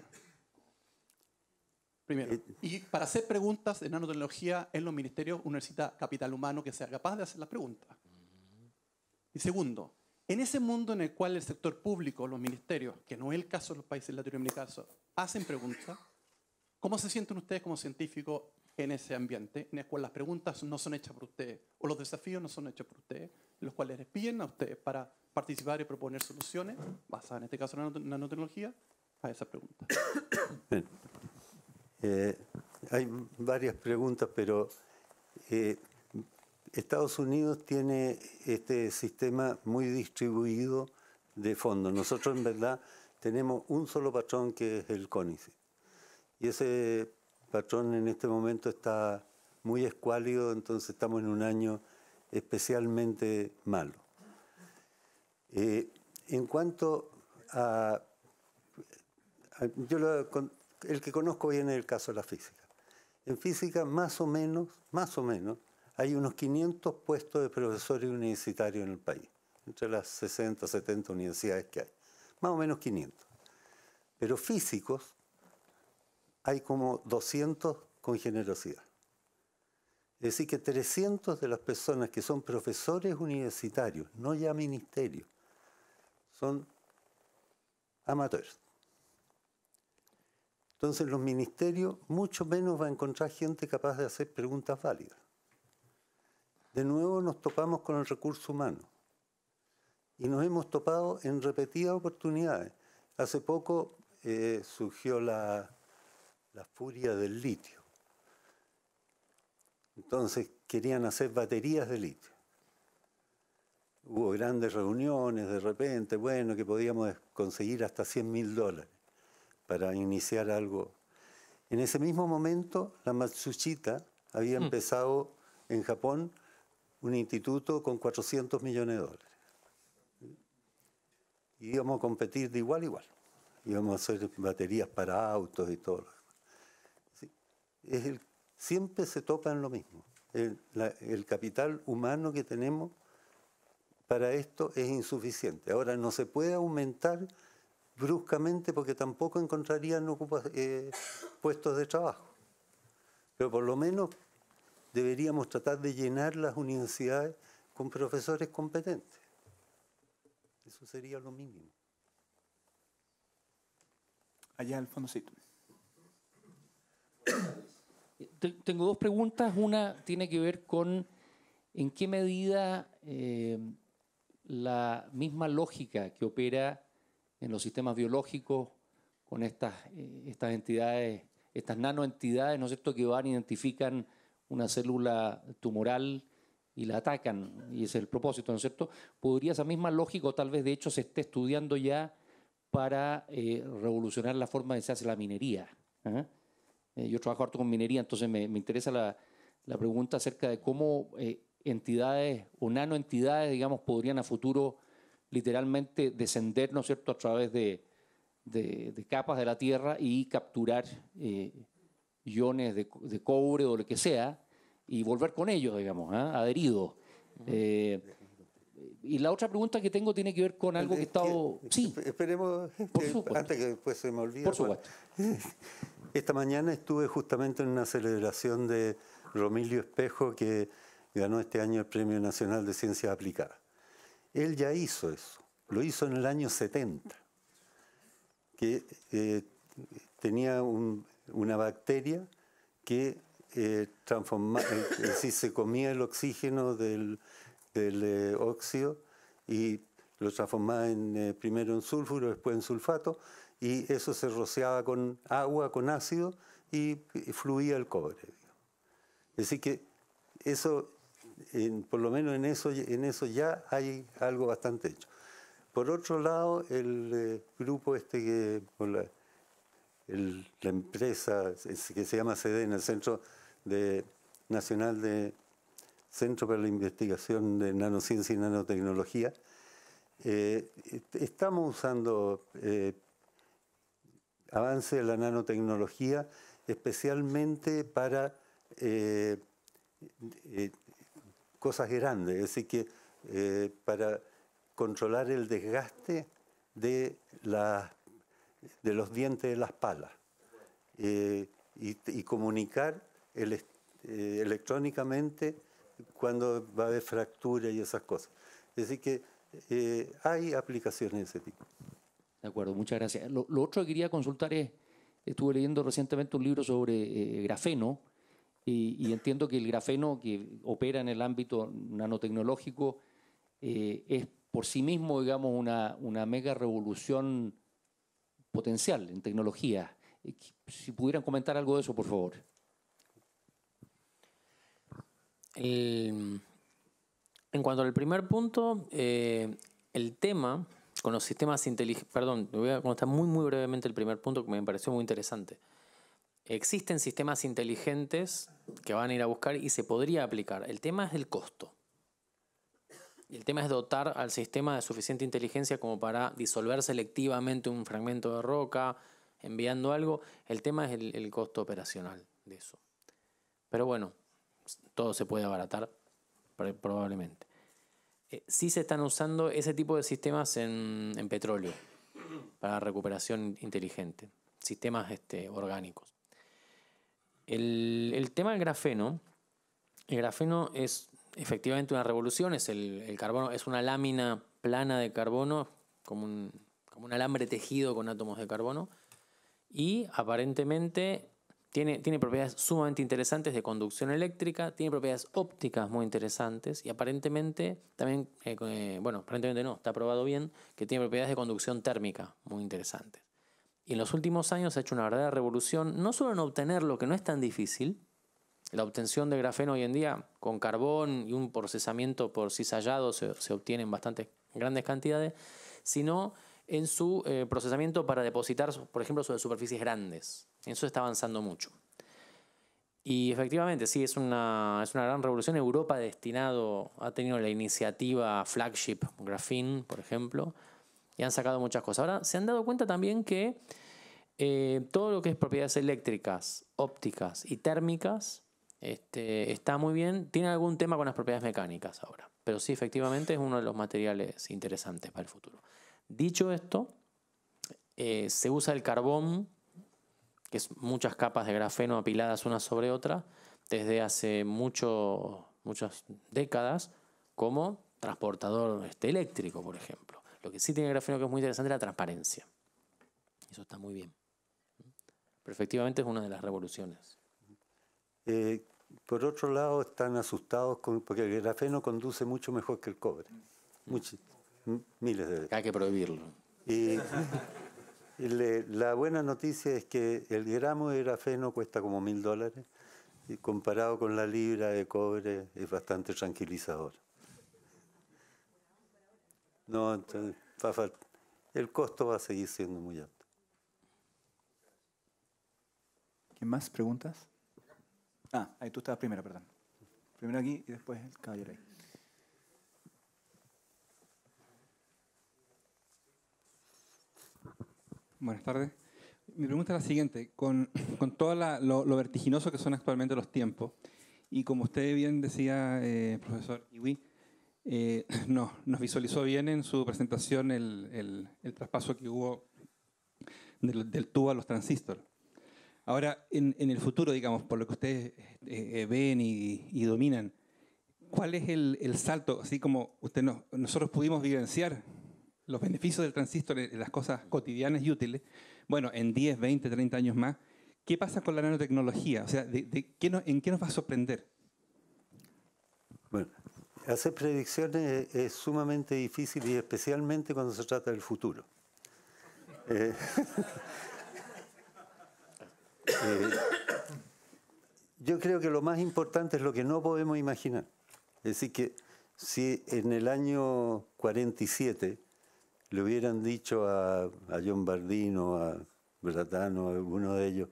Primero. Eh, y para hacer preguntas en nanotecnología en los ministerios uno necesita capital humano que sea capaz de hacer las preguntas. Y segundo, en ese mundo en el cual el sector público, los ministerios, que no es el caso de los países latinoamericanos, hacen preguntas, ¿cómo se sienten ustedes como científicos en ese ambiente en el cual las preguntas no son hechas por ustedes o los desafíos no son hechos por ustedes, los cuales les piden a ustedes para participar y proponer soluciones, basadas en este caso en la nanotecnología, a esa pregunta. Eh, hay varias preguntas, pero eh, Estados Unidos tiene este sistema muy distribuido de fondos. Nosotros en verdad tenemos un solo patrón que es el Cónice. Y ese patrón en este momento está muy escuálido, entonces estamos en un año especialmente malo. Eh, en cuanto a... yo el que conozco bien es el caso de la física. En física, más o menos, más o menos, hay unos 500 puestos de profesores universitarios en el país, entre las 60, 70 universidades que hay. Más o menos 500. Pero físicos hay como 200 con generosidad. Es decir, que 300 de las personas que son profesores universitarios, no ya ministerios, son amateurs. Entonces los ministerios mucho menos va a encontrar gente capaz de hacer preguntas válidas. De nuevo nos topamos con el recurso humano y nos hemos topado en repetidas oportunidades. Hace poco eh, surgió la furia del litio. Entonces querían hacer baterías de litio hubo grandes reuniones de repente, bueno, que podíamos conseguir hasta 100 mil dólares para iniciar algo. En ese mismo momento, la Matsushita había mm. empezado en Japón un instituto con 400 millones de dólares. Y íbamos a competir de igual a igual. Íbamos a hacer baterías para autos y todo. siempre se toca en lo mismo. el capital humano que tenemos para esto es insuficiente. Ahora, no se puede aumentar bruscamente porque tampoco encontrarían eh, puestos de trabajo. Pero por lo menos deberíamos tratar de llenar las universidades con profesores competentes. Eso sería lo mínimo. Allá al fondocito. Tengo dos preguntas. Una tiene que ver con en qué medida eh, la misma lógica que opera en los sistemas biológicos con estas, eh, estas entidades, estas nanoentidades, ¿no es cierto?, que van, identifican una célula tumoral y la atacan, y ese es el propósito, ¿no es cierto? Podría esa misma lógica, o tal vez de hecho se esté estudiando ya para eh, revolucionar la forma de se hace la minería. ¿eh? yo trabajo harto con minería, entonces me, interesa la, la, pregunta acerca de cómo entidades o nanoentidades, digamos, podrían a futuro literalmente descender, ¿no es cierto?, a través de, capas de la Tierra y capturar eh, iones de, cobre o lo que sea y volver con ellos, digamos, ¿ah? adheridos. Eh, y la otra pregunta que tengo tiene que ver con algo que he estado... Sí. Esperemos, antes que después se me olvide. Esta mañana estuve justamente en una celebración de Romilio Espejo que ganó este año el Premio Nacional de Ciencias Aplicadas. Él ya hizo eso, lo hizo en el año 70, que eh, tenía una bacteria que eh, eh se comía el oxígeno del, eh, óxido y lo transformaba en, primero en sulfuro, después en sulfato, y eso se rociaba con agua, con ácido, y fluía el cobre. Es decir que eso por lo menos en eso, en eso ya hay algo bastante hecho. Por otro lado, el eh, grupo este que, la, empresa que se llama CEDEN, el Centro Nacional de Centro para la Investigación de Nanociencia y Nanotecnología, eh, estamos usando eh, avances de la nanotecnología especialmente para cosas grandes. decir que eh, para controlar el desgaste de, de los dientes de las palas eh, y, comunicar el, eh, electrónicamente cuando va a haber fractura y esas cosas. Es decir, que hay aplicaciones de ese tipo. De acuerdo, muchas gracias. Lo, lo, otro que quería consultar es, estuve leyendo recientemente un libro sobre grafeno, y, entiendo que el grafeno que opera en el ámbito nanotecnológico eh, es por sí mismo, digamos, una, mega revolución potencial en tecnología. Eh, si pudieran comentar algo de eso, por favor. en cuanto al primer punto, eh, el tema con los sistemas inteligentes, perdón, voy a contar muy, muy brevemente el primer punto que me pareció muy interesante. Existen sistemas inteligentes que van a ir a buscar y se podría aplicar. El tema es el costo. El tema es dotar al sistema de suficiente inteligencia como para disolver selectivamente un fragmento de roca, enviando algo. El tema es el, costo operacional de eso. Pero bueno, todo se puede abaratar probablemente. Eh, sí se están usando ese tipo de sistemas en, petróleo para recuperación inteligente, sistemas este, orgánicos. El, tema del grafeno, el grafeno es efectivamente una revolución, es el, carbono, es una lámina plana de carbono, como un, como un alambre tejido con átomos de carbono, y aparentemente tiene, tiene, propiedades sumamente interesantes de conducción eléctrica, tiene propiedades ópticas muy interesantes y aparentemente también, eh, eh, bueno, aparentemente no, está probado bien, que tiene propiedades de conducción térmica muy interesantes. Y en los últimos años se ha hecho una verdadera revolución, no solo en obtener lo que no es tan difícil, la obtención de grafeno hoy en día con carbón y un procesamiento por cizallado se, se obtienen bastantes grandes cantidades, sino en su eh, procesamiento para depositar, por ejemplo, sobre superficies grandes. Eso está avanzando mucho. Y efectivamente, sí, es una, es una gran revolución. Europa destinado, ha tenido la iniciativa Flagship Graphene, por ejemplo, y han sacado muchas cosas. Ahora, se han dado cuenta también que eh, todo lo que es propiedades eléctricas, ópticas y térmicas este, está muy bien. Tiene algún tema con las propiedades mecánicas ahora, pero sí, efectivamente es uno de los materiales interesantes para el futuro. Dicho esto, eh, se usa el carbón, que es muchas capas de grafeno apiladas una sobre otra, desde hace muchas décadas, como transportador este, eléctrico, por ejemplo. Lo que sí tiene grafeno que es muy interesante es la transparencia. Eso está muy bien. Pero efectivamente es una de las revoluciones. Eh, por otro lado, están asustados porque el grafeno conduce mucho mejor que el cobre. Mm. miles de veces. Hay que prohibirlo. Y, la buena noticia es que el gramo de grafeno cuesta como mil dólares y comparado con la libra de cobre es bastante tranquilizador. No, entonces, el costo va a seguir siendo muy alto. ¿Quién más? ¿Preguntas? Ah, ahí tú estás primero, perdón. Primero aquí y después el caballero ahí. Buenas tardes. Mi pregunta es la siguiente. Con, todo lo, vertiginoso que son actualmente los tiempos, y como usted bien decía, eh, profesor Iwi, eh, no, nos visualizó bien en su presentación el, el, el traspaso que hubo del, tubo a los transistores. Ahora, en, el futuro, digamos, por lo que ustedes eh, eh, ven y, dominan, ¿cuál es el, el salto? Así como usted nosotros pudimos vivenciar los beneficios del transistor en las cosas cotidianas y útiles, bueno, en 10, 20, 30 años más, ¿qué pasa con la nanotecnología? O sea, de, ¿en qué nos va a sorprender? Bueno, Hacer predicciones es, sumamente difícil y especialmente cuando se trata del futuro. Eh, eh, yo creo que lo más importante es lo que no podemos imaginar. Es decir, que si en el año 47 le hubieran dicho a, a John o a Bratano, a alguno de ellos,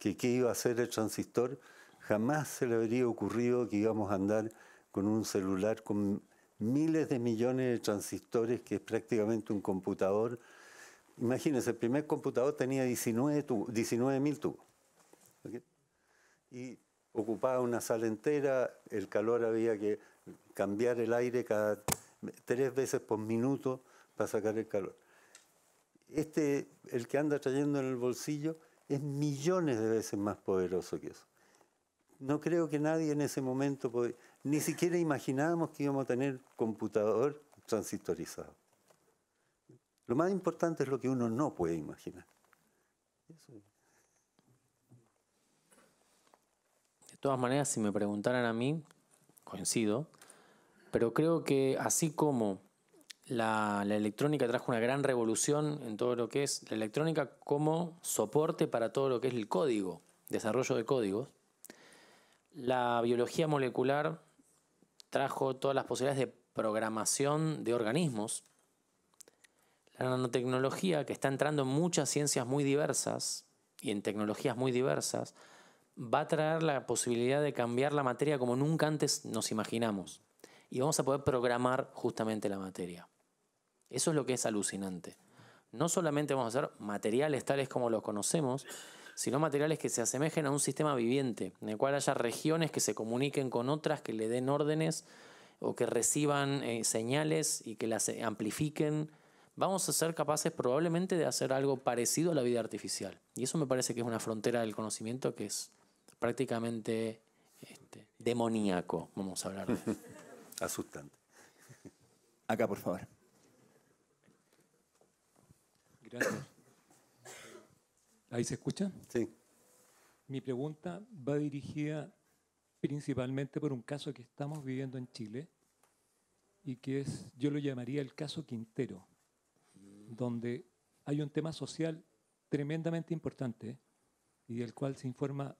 que qué iba a hacer el transistor, jamás se le habría ocurrido que íbamos a andar con un celular con miles de millones de transistores, que es prácticamente un computador. Imagínense, el primer computador tenía 19 mil tubos. Y ocupaba una sala entera, el calor había que cambiar el aire cada tres veces por minuto para sacar el calor. Este, el que anda trayendo en el bolsillo, es millones de veces más poderoso que eso no creo que nadie en ese momento, ni siquiera imaginábamos que íbamos a tener computador transistorizado. Lo más importante es lo que uno no puede imaginar. De todas maneras, si me preguntaran a mí, coincido, pero creo que así como la, electrónica trajo una gran revolución en todo lo que es la electrónica como soporte para todo lo que es el código, desarrollo de códigos, la biología molecular trajo todas las posibilidades de programación de organismos. La nanotecnología, que está entrando en muchas ciencias muy diversas y en tecnologías muy diversas, va a traer la posibilidad de cambiar la materia como nunca antes nos imaginamos. Y vamos a poder programar justamente la materia. Eso es lo que es alucinante. No solamente vamos a hacer materiales tales como los conocemos, sino materiales que se asemejen a un sistema viviente, en el cual haya regiones que se comuniquen con otras, que le den órdenes o que reciban eh, señales y que las eh, amplifiquen. Vamos a ser capaces probablemente de hacer algo parecido a la vida artificial. Y eso me parece que es una frontera del conocimiento que es prácticamente este, demoníaco, vamos a hablar. De. Asustante. Acá, por favor. Gracias. ¿Ahí se escucha? Sí. Mi pregunta va dirigida principalmente por un caso que estamos viviendo en Chile y que es, yo lo llamaría el caso Quintero, donde hay un tema social tremendamente importante y del cual se informa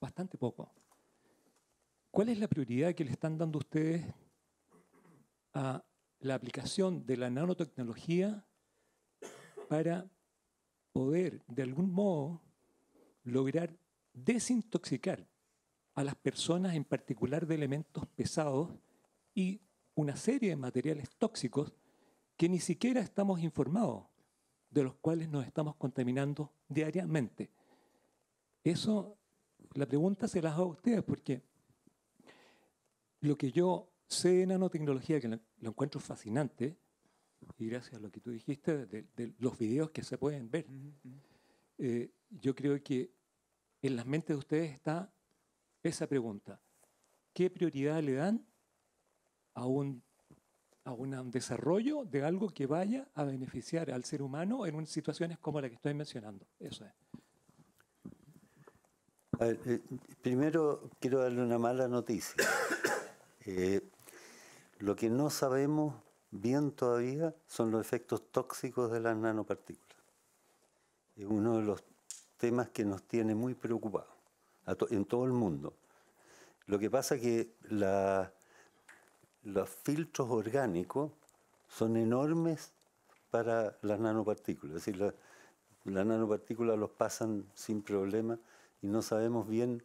bastante poco. ¿Cuál es la prioridad que le están dando ustedes a la aplicación de la nanotecnología para poder de algún modo lograr desintoxicar a las personas en particular de elementos pesados y una serie de materiales tóxicos que ni siquiera estamos informados, de los cuales nos estamos contaminando diariamente. Eso, la pregunta se las hago a ustedes, porque lo que yo sé de nanotecnología, que lo encuentro fascinante, y gracias a lo que tú dijiste, de, los videos que se pueden ver, eh, yo creo que en las mentes de ustedes está esa pregunta. ¿Qué prioridad le dan a un, a un desarrollo de algo que vaya a beneficiar al ser humano en situaciones como la que estoy mencionando? Eso es. Eh, primero quiero darle una mala noticia. Eh, lo que no sabemos bien todavía son los efectos tóxicos de las nanopartículas. Es uno de los temas que nos tiene muy preocupados en todo el mundo. Lo que pasa es que los filtros orgánicos son enormes para las nanopartículas. Es decir, las nanopartículas los pasan sin problema y no sabemos bien,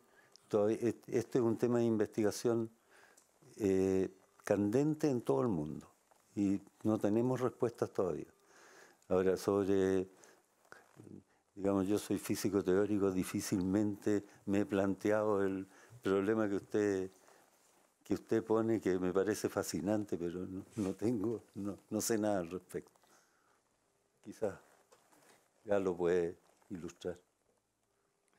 todavía, este es un tema de investigación eh, candente en todo el mundo y no tenemos respuestas todavía. Ahora, sobre, digamos, yo soy físico teórico, difícilmente me he planteado el problema que usted que usted pone que me parece fascinante, pero no, tengo, no, no, sé nada al respecto. Quizás ya lo puede ilustrar.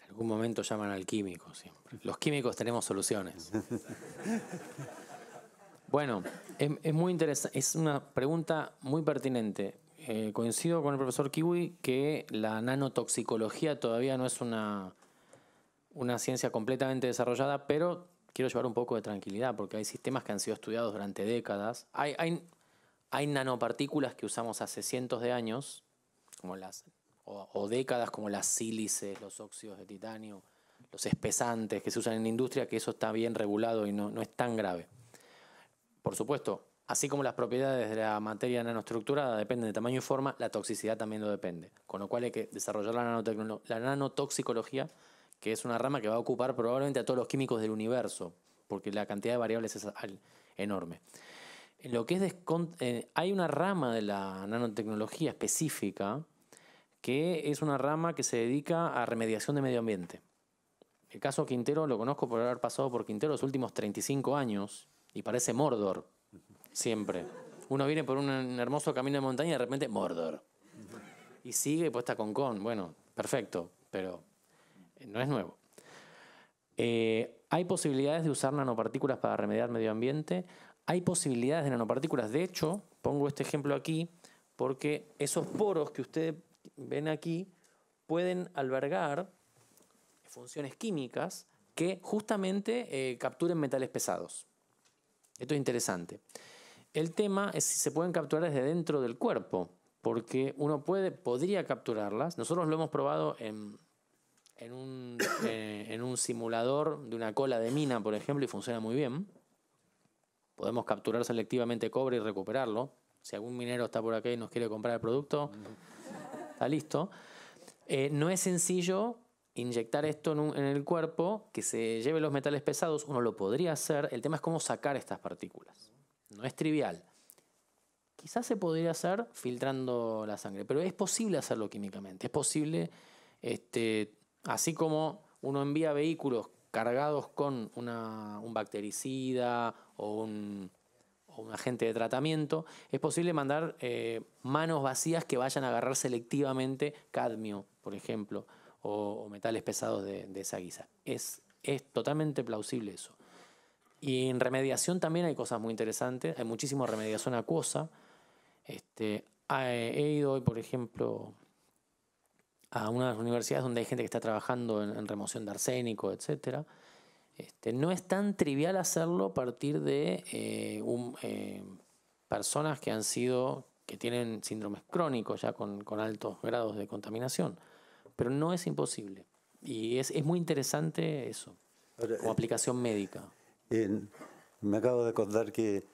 En algún momento llaman al químico, siempre. Los químicos tenemos soluciones. Bueno, es, muy es una pregunta muy pertinente. Eh, coincido con el profesor Kiwi que la nanotoxicología todavía no es una, ciencia completamente desarrollada, pero quiero llevar un poco de tranquilidad porque hay sistemas que han sido estudiados durante décadas. Hay, nanopartículas que usamos hace cientos de años, como las, o, décadas como las sílices, los óxidos de titanio, los espesantes que se usan en la industria, que eso está bien regulado y no, no es tan grave. Por supuesto, así como las propiedades de la materia nanoestructurada dependen de tamaño y forma, la toxicidad también lo depende, con lo cual hay que desarrollar la, nanotoxicología, que es una rama que va a ocupar probablemente a todos los químicos del universo, porque la cantidad de variables es enorme. En lo que es eh, hay una rama de la nanotecnología específica que es una rama que se dedica a remediación de medio ambiente. El caso Quintero lo conozco por haber pasado por Quintero los últimos 35 años y parece Mordor, siempre. Uno viene por un hermoso camino de montaña y de repente Mordor. Y sigue puesta con con. Bueno, perfecto, pero eh, no es nuevo. Eh, hay posibilidades de usar nanopartículas para remediar medio ambiente. Hay posibilidades de nanopartículas. De hecho, pongo este ejemplo aquí porque esos poros que ustedes ven aquí pueden albergar funciones químicas que justamente eh, capturen metales pesados. Esto es interesante. El tema es si se pueden capturar desde dentro del cuerpo, porque uno puede, podría capturarlas. Nosotros lo hemos probado eh, en, un, simulador de una cola de mina, por ejemplo, y funciona muy bien. Podemos capturar selectivamente cobre y recuperarlo. Si algún minero está por aquí y nos quiere comprar el producto, está listo. Eh, no es sencillo inyectar esto en, el cuerpo, que se lleve los metales pesados, uno lo podría hacer. El tema es cómo sacar estas partículas. No es trivial. Quizás se podría hacer filtrando la sangre, pero es posible hacerlo químicamente. Es posible, este, así como uno envía vehículos cargados con un bactericida o un, agente de tratamiento, es posible mandar eh, manos vacías que vayan a agarrar selectivamente cadmio, por ejemplo, o, metales pesados de, esa guisa. Es, totalmente plausible eso. Y en remediación también hay cosas muy interesantes, hay muchísima remediación acuosa. Este, he ido hoy, por ejemplo, a una de las universidades donde hay gente que está trabajando en, remoción de arsénico, etc. Este, no es tan trivial hacerlo a partir de eh, eh, personas que han sido, que tienen síndromes crónicos ya con altos grados de contaminación pero no es imposible. Y es, muy interesante eso, como eh, aplicación médica. me acabo de acordar que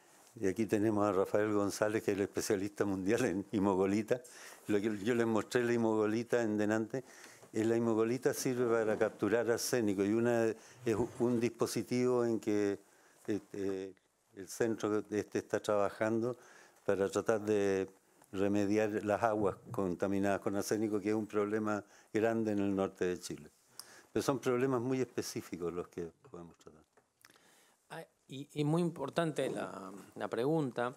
y aquí tenemos a Rafael González, que es el especialista mundial en hemogolita. yo les mostré la imogolita en Denante. Eh, la imogolita sirve para capturar arsénico y una es un dispositivo en que este, el centro este está trabajando para tratar de remediar las aguas contaminadas con arsénico, que es un problema grande en el norte de Chile. Pero son problemas muy específicos los que podemos tratar. Ah, y, muy importante la, pregunta.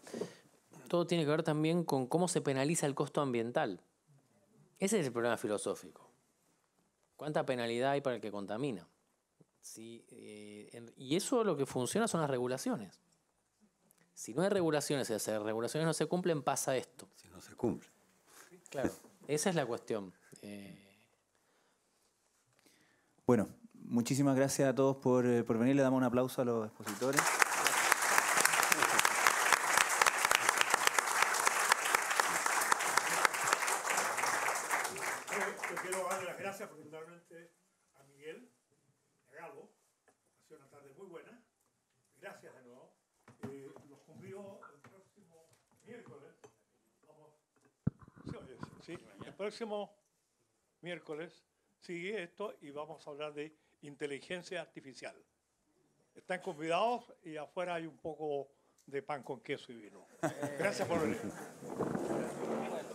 Todo tiene que ver también con cómo se penaliza el costo ambiental. Ese es el problema filosófico. ¿Cuánta penalidad hay para el que contamina? Sí, eh, y eso lo que funciona son las regulaciones. Si no hay regulaciones, si las regulaciones no se cumplen, pasa esto. Si no se cumple. Claro, esa es la cuestión. Eh, bueno, muchísimas gracias a todos por, eh, por venir. Le damos un aplauso a los expositores. próximo miércoles sigue esto y vamos a hablar de inteligencia artificial. Están convidados y afuera hay un poco de pan con queso y vino. Eh. Gracias por venir.